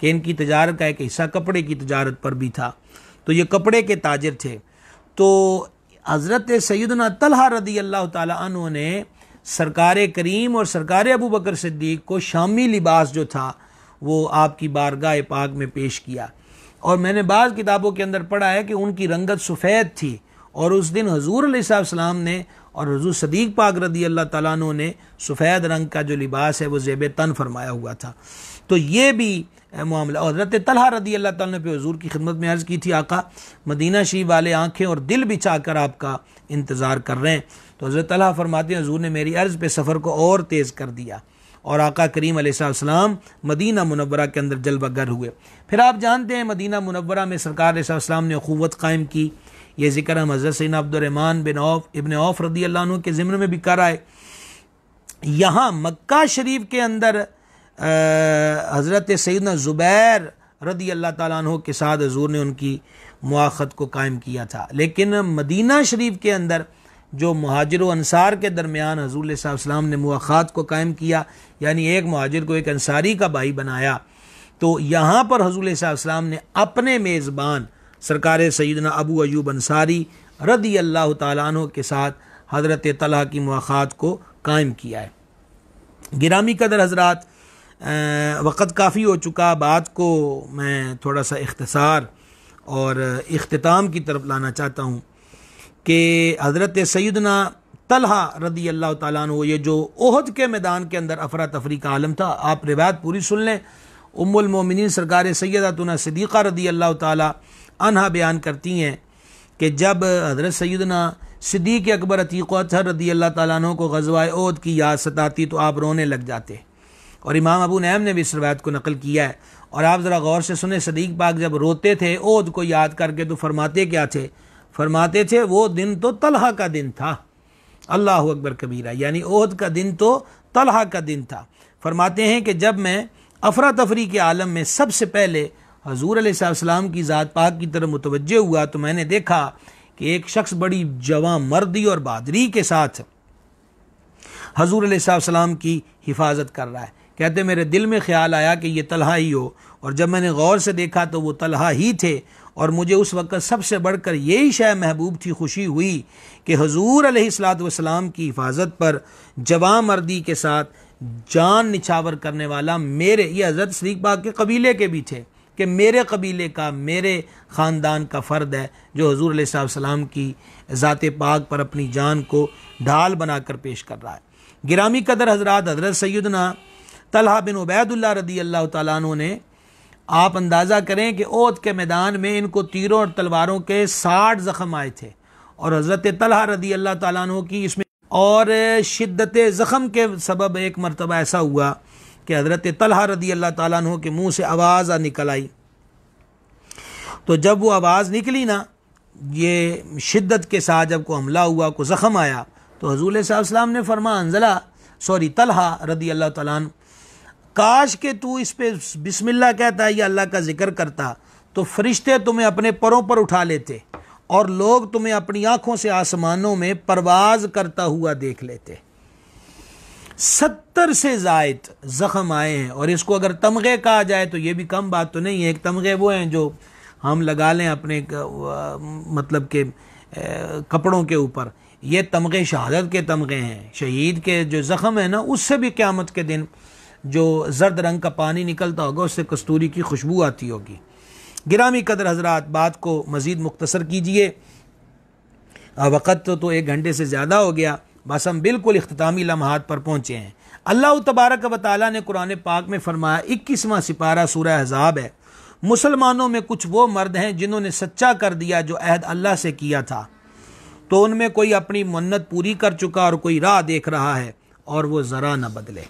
कि इनकी तजारत का एक हिस्सा कपड़े की तजारत पर भी था तो ये कपड़े के ताजर थे तो हज़रत सैदना तलहा रदी अल्लाह तु ने सरकार करीम और सरकार अबू बकर सिद्दीक को शामी लिबास जो था वो आपकी बारगाह पाक में पेश किया और मैंने बाज़ किताबों के अंदर पढ़ा है कि उनकी रंगत सफ़ेद थी और उस दिन हजूर अलीसम ने और हजूर सदीक पाक रदी अल्लाह तु ने सफ़ेद रंग का जो लिबास है वो जेब तन फरमाया हुआ था तो ये भी मामला और हजरत तलह रदी अल्लाह ताला ने हजूर की खिदमत में अर्ज़ की थी आका मदीना शी वाले आँखें और दिल बिछा कर आपका इंतज़ार कर रहे हैं तो हजरत तलहा फरमाते हैं हजूर ने मेरी अर्ज़ पर सफ़र को और तेज़ कर दिया और आका करीम अलैहिस्सलाम मदीना मुनवरा के अंदर जलवागर हुए फिर आप जानते हैं मदीना मुनवरा में सरकार अलैहिस्सलाम ने अखूवत कायम की ये जिक्र हम हज़रत सैन अब्दुलरहमान बिन औफ इबन औफ रदी अल्लाह के ज़िम्न में भी कर आए यहाँ मक्का शरीफ के अंदर हज़रत सैदना ज़ुबैर रदी अल्लाह तु के साथ हजूर ने उनकी मुआखत को कायम किया था लेकिन मदीना शरीफ के अंदर जो महाजर अनसार के दरमियान हजूर साहब ने मुआत को कायम किया यानी एक महाजर को एक अंसारी का भाई बनाया तो यहाँ पर हजूल साहब ने अपने मेज़बान सरकार सैदना अबू अयूब अंसारी रदी अल्लाह तु के साथ हज़रत तला की मुआत को कायम किया है गिरामी कदर हजरात वक़्त काफ़ी हो चुका बात को मैं थोड़ा सा इख्तसार और अख्ताम की तरफ लाना चाहता हूँ कि हज़रत सैदना तलहा रदी अल्लाह तु ये जो ओहद के मैदान के अंदर अफरा तफरी का आलम था आप रिवायत पूरी सुन लें उमोमिन सरकार सैदातना सदीक़ा रदी अल्लाह तहा बयान करती हैं कि जब हज़रत सैदना सिद्दीक अकबर अतर रदी अल्लाह तु को गजवा ओहद की याद सताती तो आप रोने लग जाते और इमाम अबू नैम ने भी इस रवायत को नकल किया है और आप ज़रा गौर से सुने सदीक पाक जब रोते थे ओद को याद करके तो फरमाते क्या थे फरमाते थे वो दिन तो तलहा का दिन था अल्लाह अकबर कबीरा यानी ओहद का दिन तो तलहा का दिन था फरमाते हैं कि जब मैं अफरा तफरी के आलम में सबसे पहले हजूर सलाम की ज़ात पाक की तरफ मुतवजह हुआ तो मैंने देखा कि एक शख्स बड़ी जवा मर्दी और बहादरी के साथ हजूर सलाम की हिफाजत कर रहा है कहते मेरे दिल में ख्याल आया कि ये तलहा ही हो और जब मैंने गौर से देखा तो वो तलहा ही थे और मुझे उस वक्त सबसे बढ़कर यही शय महबूब थी खुशी हुई कि हजूर अलैहिस्सलाम की हिफाजत पर जवा मर्दी के साथ जान निछावर करने वाला मेरे ये हजरत शरीक बाग के कबीले के भी थे कि मेरे कबीले का मेरे ख़ानदान का फ़र्द है जो हजूर सलाम की ज़ात पाक पर अपनी जान को ढाल बनाकर पेश कर रहा है गिरामी कदर हजरात हजरत सैदना तलहा बिन उबैदुल्ला रदी अल्लाह तु ने आप अंदाज़ा करें कि ओत के मैदान में इनको तीरों और तलवारों के साठ ज़ख़म आए थे और हज़रत तलहा रदी अल्लाह तु की इसमें और शिद्दत ज़ख़म के सबब एक मरतबा ऐसा हुआ कि हज़रत तलहा रदी अल्लाह तु के मुँह से आवाज़ निकल आई तो जब वो आवाज़ निकली ना ये शिद्दत के साथ जब को हमला हुआ को ज़ख़म आया तो हजूल साहब ने फरमा अंजला सॉरी तलहा रदी अल्लाह तु काश के तू इस पे बिस्मिल्लाह कहता या अल्लाह का जिक्र करता तो फरिश्ते तुम्हें अपने परों पर उठा लेते और लोग तुम्हें अपनी आंखों से आसमानों में परवाज करता हुआ देख लेते सत्तर से जायद जख्म आए हैं और इसको अगर तमगे कहा जाए तो ये भी कम बात तो नहीं है एक तमगे वो हैं जो हम लगा लें अपने मतलब के कपड़ों के ऊपर ये तमगे शहादत के तमगे हैं शहीद के जो जख्म है ना उससे भी क़्यामत के दिन जो जर्द रंग का पानी निकलता होगा उससे कस्तूरी की खुशबू आती होगी गिरामी कदर हजरात बात को मज़ीद मुख्तसर कीजिए वक़्त तो, तो एक घंटे से ज़्यादा हो गया बस हम बिल्कुल अख्तामी लम्हात पर पहुँचे हैं अल्लाह तबारक व ताली ने कुरान पाक में फरमाया इक्कीसवा सिपारा सूर्य हजाब है मुसलमानों में कुछ वो मर्द हैं जिन्होंने सच्चा कर दिया जो अहद अल्लाह से किया था तो उनमें कोई अपनी मन्नत पूरी कर चुका और कोई राह देख रहा है और वो ज़रा न बदले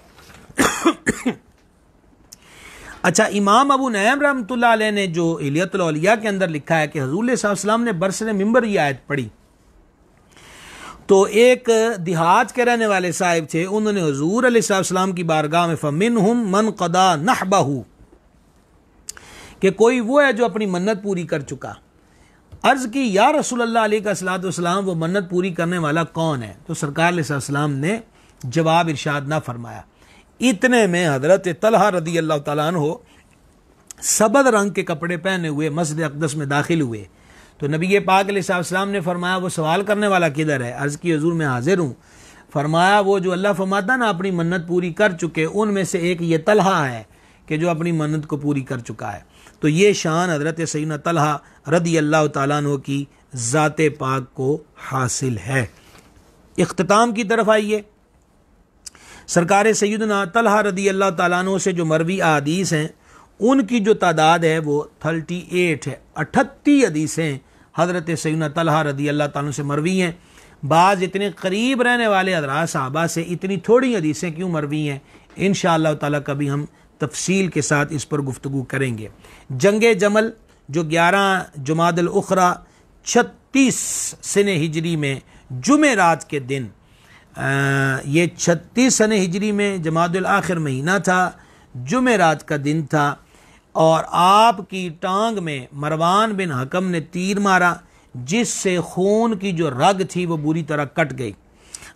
अच्छा इमाम अबू नैम रमत ने जो इलियतलिया के अंदर लिखा है कि हजूल साहब ने बरसर मंबर ये आयत पढ़ी तो एक देहात के रहने वाले साहिब थे उन्होंने हजूर अलीसम की बारगाह में फमिन हम मन कदा नहबाहू कि कोई वो है जो अपनी मन्नत पूरी कर चुका अर्ज़ की या रसोल्ला सलाम वो मन्नत पूरी करने वाला कौन है तो सरकार ने जवाब इरशाद ना फरमाया इतने में हजरत तलहा रदी अल्लाह तला हो सबद रंग के कपड़े पहने हुए मस्जिद अकदस में दाखिल हुए तो नबी पाक साहब ने फरमाया वो सवाल करने वाला किधर है अर्ज़ की हजूर में हाजिर हूँ फरमाया वो जो अल्लाह फरमाता ना अपनी मन्नत पूरी कर चुके उनमें से एक ये तलहा है कि जो अपनी मन्नत को पूरी कर चुका है तो ये शान हजरत सैन तलहा रदी अल्लाह तु की ज़ात पाक को हासिल है अख्ताम की तरफ आइए सरकार सैदना तलहा रदी अल्लाह तु से जो मरवी अदीस हैं उनकी जो तादाद है वो थर्टी एट है अठत्ती अदीसें हज़रत सैदना तलहा रदी अल्लाह तु से मरवी हैं बाज़ इतने करीब रहने वाले अदरा साहबा से इतनी थोड़ी अदीसें क्यों मरवी हैं इन ताला कभी हम तफसील के साथ इस पर गुफ्तु करेंगे जंग जमल जो ग्यारह जुमादल उखरा छत्तीस सिन हिजरी में जुमे रात के दिन ये छत्तीस सन हिजरी में जमातुल आखिर महीना था जुमेरात का दिन था और आपकी टांग में मरवान बिन हकम ने तीर मारा जिससे खून की जो रग थी वो बुरी तरह कट गई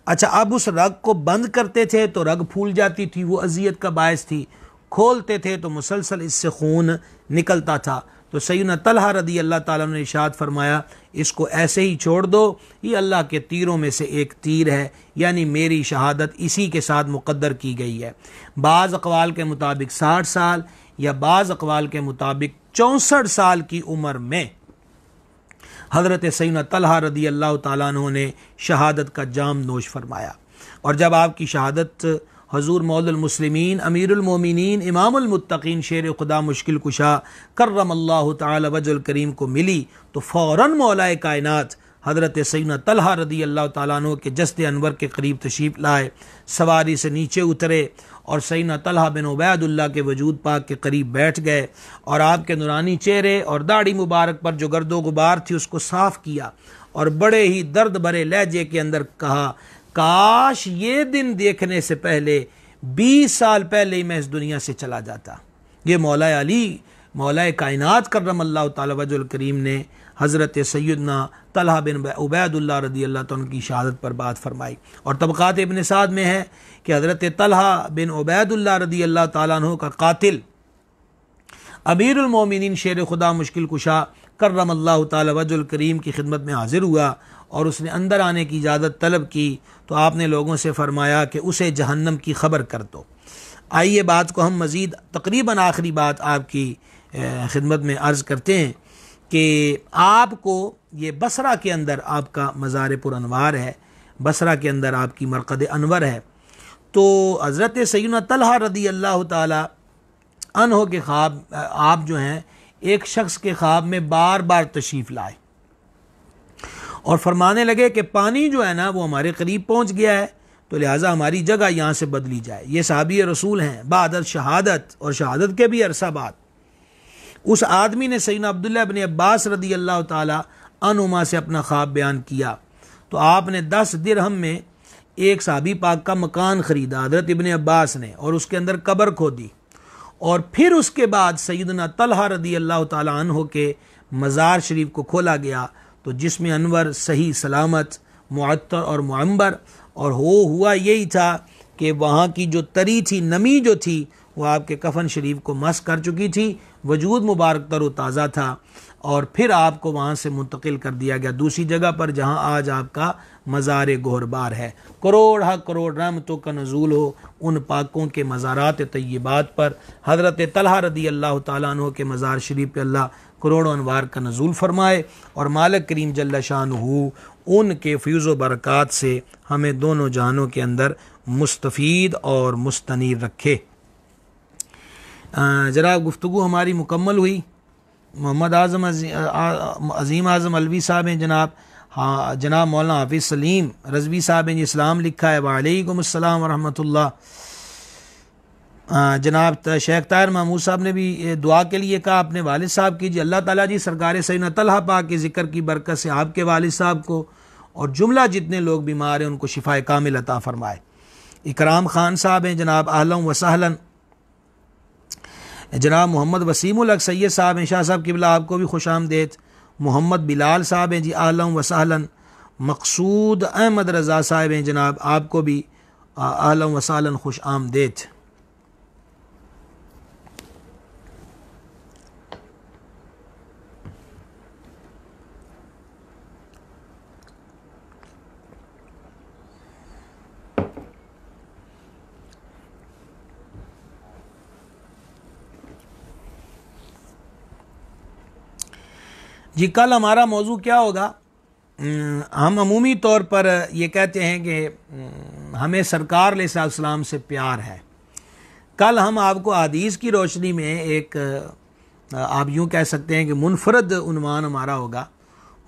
अच्छा अब उस रग को बंद करते थे तो रग फूल जाती थी वो अजियत का बायस थी खोलते थे तो मुसलसल इससे खून निकलता था तो सैन तलहा रदी अल्लाह ताला ने इशाद फरमाया इसको ऐसे ही छोड़ दो ये अल्लाह के तीरों में से एक तीर है यानी मेरी शहादत इसी के साथ मुकद्दर की गई है बाज़ अकवाल के मुताबिक साठ साल या बाज़ अकवाल के मुताबिक चौंसठ साल की उम्र में हज़रत सैन तलहा रदी अल्लाह तु ने शहादत का जाम नोश फरमाया और जब आपकी शहादत हजूर मौलमसलमिन अमीरमिन इमामतकीन शेर खुदा मुश्किल कुशा करम अल्लाह तजल करीम को मिली तो फ़ौर मौलए कायनत हज़रत सैन तलह रदी अल्लाह तु के जस्त अनवर के करीब तशीफ लाए सवारी से नीचे उतरे और सैन तलह बिन उबैदुल्ला के वजूद पाक के करीब बैठ गए और आपके नुरानी चेहरे और दाढ़ी मुबारक पर जो गर्दो गुबार थी उसको साफ़ किया और बड़े ही दर्द भरे लहजे के अंदर कहा काश ये दिन देखने से पहले बीस साल पहले ही मैं इस दुनिया से चला जाता ये मौला अली मौला कायनात करम अल्लाह करीम ने हज़रत सैदना तलहा बिन उबैदुल्ला रदी अल्लाह तन की शहादत पर बात फरमाई और तबक़ात इबन साद में है कि हज़रत तलहा बिन उबैदुल्ला रदी अल्लाह तु का कातिल अमीरमिन शेर खुदा मुश्किल कुशा करम अल्लाह तजुल करीम की खिदमत में हाजिर हुआ और उसने अंदर आने की इजाज़त तलब की तो आपने लोगों से फरमाया कि उसे जहन्नम की खबर कर दो आइए बात को हम मज़ीद तकरीबन आखिरी बात आपकी खिदमत में अर्ज़ करते हैं कि आपको ये बसरा के अंदर आपका मज़ार पुरानवार है बसरा के अंदर आपकी मरकद अनवर है तो हज़रत सैन तलहा रदी अल्लाह तन हो के ख्वाब आप जो हैं एक शख्स के ख्वाब में बार बार तशरीफ़ लाए और फरमाने लगे कि पानी जो है ना वो हमारे करीब पहुँच गया है तो लिहाजा हमारी जगह यहाँ से बदली जाए ये सहाबी रसूल हैं बहादर शहादत और शहादत के भी अरसा बाद उस आदमी ने सैन अब्दुल्ला अपने अब्बास रदी अल्लाह तुमा से अपना ख्वाब बयान किया तो आपने दस दिरहम में एक साबी पाक का मकान ख़रीदा हजरत इबन अब्बास ने और उसके अंदर कबर खोदी और फिर उसके बाद सईदना तलहा रदी अल्लाह हो के मज़ार शरीफ को खोला गया तो जिसमें अनवर सही सलामत मअतर और मम्बर और हो हुआ यही था कि वहाँ की जो तरी थी नमी जो थी वह आपके कफन शरीफ को मस कर चुकी थी वजूद मुबारक तर ताज़ा था और फिर आपको वहाँ से मुंतकिल कर दिया गया दूसरी जगह पर जहाँ आज आपका मज़ार गोहरबार है करोड़ हा करोड़ रहमतों का नजूल हो उन पाकों के मज़ारात तय्यबात पर हज़रत तलहा रदी अल्लाह तु के मज़ार शरीफ पे अल्लाह करोड़ों अनवार का नजूल फरमाए और मालक करीम जल्ला शान हो उनके फ्यूज़ बरक़ात से हमें दोनों जहानों के अंदर मुस्तफ़ और मुस्तनीर रखे ज़रा गुफ्तु हमारी मुकम्मल हुई मोहम्मद आजम अजीम आजम अलवी साहब हैं जनाब हाँ जनाब मौलाना हाफि सलीम रजवी साहब ने इस्लाम लिखा है वालेकाम वरहमतुल्ला हाँ, जनाब शेख तार महमूद साहब ने भी दुआ के लिए कहा अपने वालिद साहब की जी अल्लाह ताला जी सरकार सैन तलहा पा के ज़िक्र की बरकत से आपके वालिद साहब को और जुमला जितने लोग बीमार हैं उनको शिफा कामिल अता फ़रमाए इकराम खान साहब हैं जनाब आलम वसाहलन जनाब मोहम्मद वसीम सैद साहब हैं शाह साहब किबला आपको भी खुश आमदेद मोहम्मद बिलाल साहब हैं जी आलम वसालन मकसूद अहमद रज़ा साहब हैं जनाब आपको भी आलम वसालन खुश आमदेद जी कल हमारा मौजू क्या होगा हम अमूमी तौर पर ये कहते हैं कि हमें सरकार सलाम से प्यार है कल हम आपको आदीज़ की रोशनी में एक आप यूँ कह सकते हैं कि मुनफरद उनवान हमारा होगा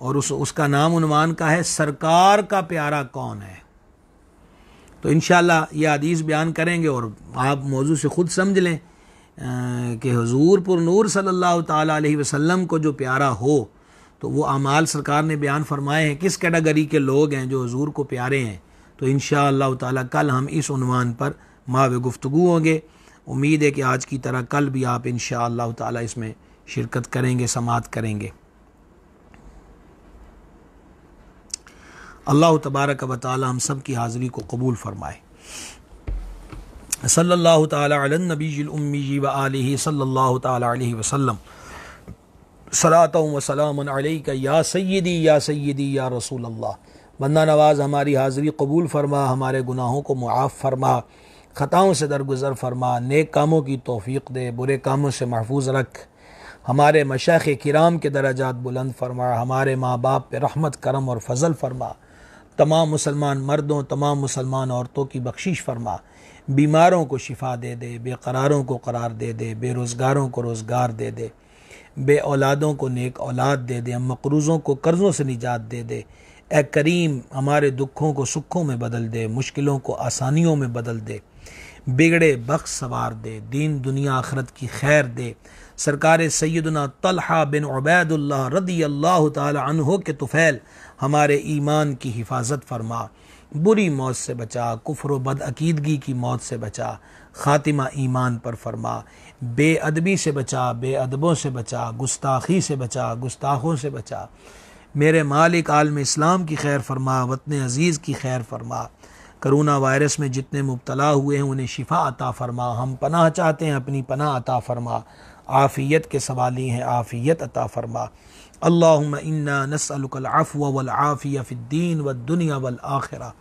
और उस उसका नाम उनवान का है सरकार का प्यारा कौन है तो इन ये आदीस बयान करेंगे और आप मौजू से ख़ुद समझ लें कि हजूर पुरूर सल्ला तसलम को जो प्यारा हो तो वो अमाल सरकार ने बयान फरमाए हैं किस कैटागरी के लोग हैं जो हजूर को प्यारे हैं तो इन ताला कल हम इस उनवान पर माव गुफ्तु होंगे उम्मीद है कि आज की तरह कल भी आप इन ताला इसमें शिरकत करेंगे समात करेंगे अल्लाह तबारक व ताली हम सब की हाज़िरी को कबूल फ़रमाए सल्लल्लाहु ताला अला उम्मी सल्लल्लाहु ताला वसल्लम सलाता वसलाम या सैदी या सैदी या रसूल अल्लाह बंदा नवाज़ हमारी हाज़री कबूल फरमा हमारे गुनाहों को मुआफ़ फरमा ख़ताओं से दरगुजर फरमा नेक कामों की तोफ़ी दे बुरे कामों से महफूज रख हमारे मशाख किराम के दराजात बुलंद फरमा हमारे माँ बाप पे रहमत करम और फजल फरमा तमाम मुसलमान मर्दों तमाम मुसलमान औरतों की बख्शिश फरमा बीमारों को शिफा दे दे बेकरारों को करार दे दे बेरोज़गारों को रोज़गार दे दे बे औलादों को नेक औलाद दे दे हम मकरूज़ों को कर्ज़ों से निजात दे दे ए करीम हमारे दुखों को सुखों में बदल दे मुश्किलों को आसानियों में बदल दे बिगड़े बख्श सवार दे दीन दुनिया आखरत की खैर दे सरकार सैदना तलहा बिन उबैदल रदी अल्लाह तहो के तुफ़ैल हमारे ईमान की हिफाजत फरमा बुरी मौत से बचा कुफर बदअकीदगी की मौत से बचा ख़ातिमा ईमान पर फरमा बेअदबी से बचा बेअदबों से बचा गुस्ताखी से बचा गुस्ताखों से बचा मेरे मालिक आलम इस्लाम की खैर फरमा वतन अज़ीज़ की खैर फरमा करोना वायरस में जितने मुबतला हुए हैं उन्हें शिफा अता फरमा हम पनाह चाहते हैं अपनी पनाह अता फरमा आफ़ियत के सवाली हैं आफ़ियत अता फरमा अल्लाम इन्ना नसलकलाफ़ व दुनिया वलआखरा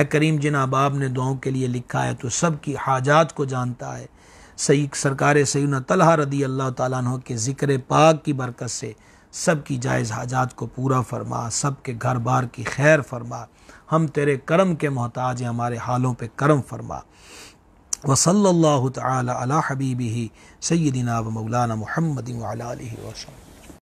ए करीम जिन अहबाब ने दुआओं के लिए लिखा है तो सब की हाजात को जानता है सही सरकार सैन तलहा रदी अल्लाह तु के ज़िक्र पाक की बरकत से सब की जायज़ हाजात को पूरा फरमा सब के घर बार की खैर फरमा हम तेरे करम के मोहताज हैं हमारे हालों पे करम फरमा वसल्ला तला हबीबी सैदिना व मौलाना महमद वसम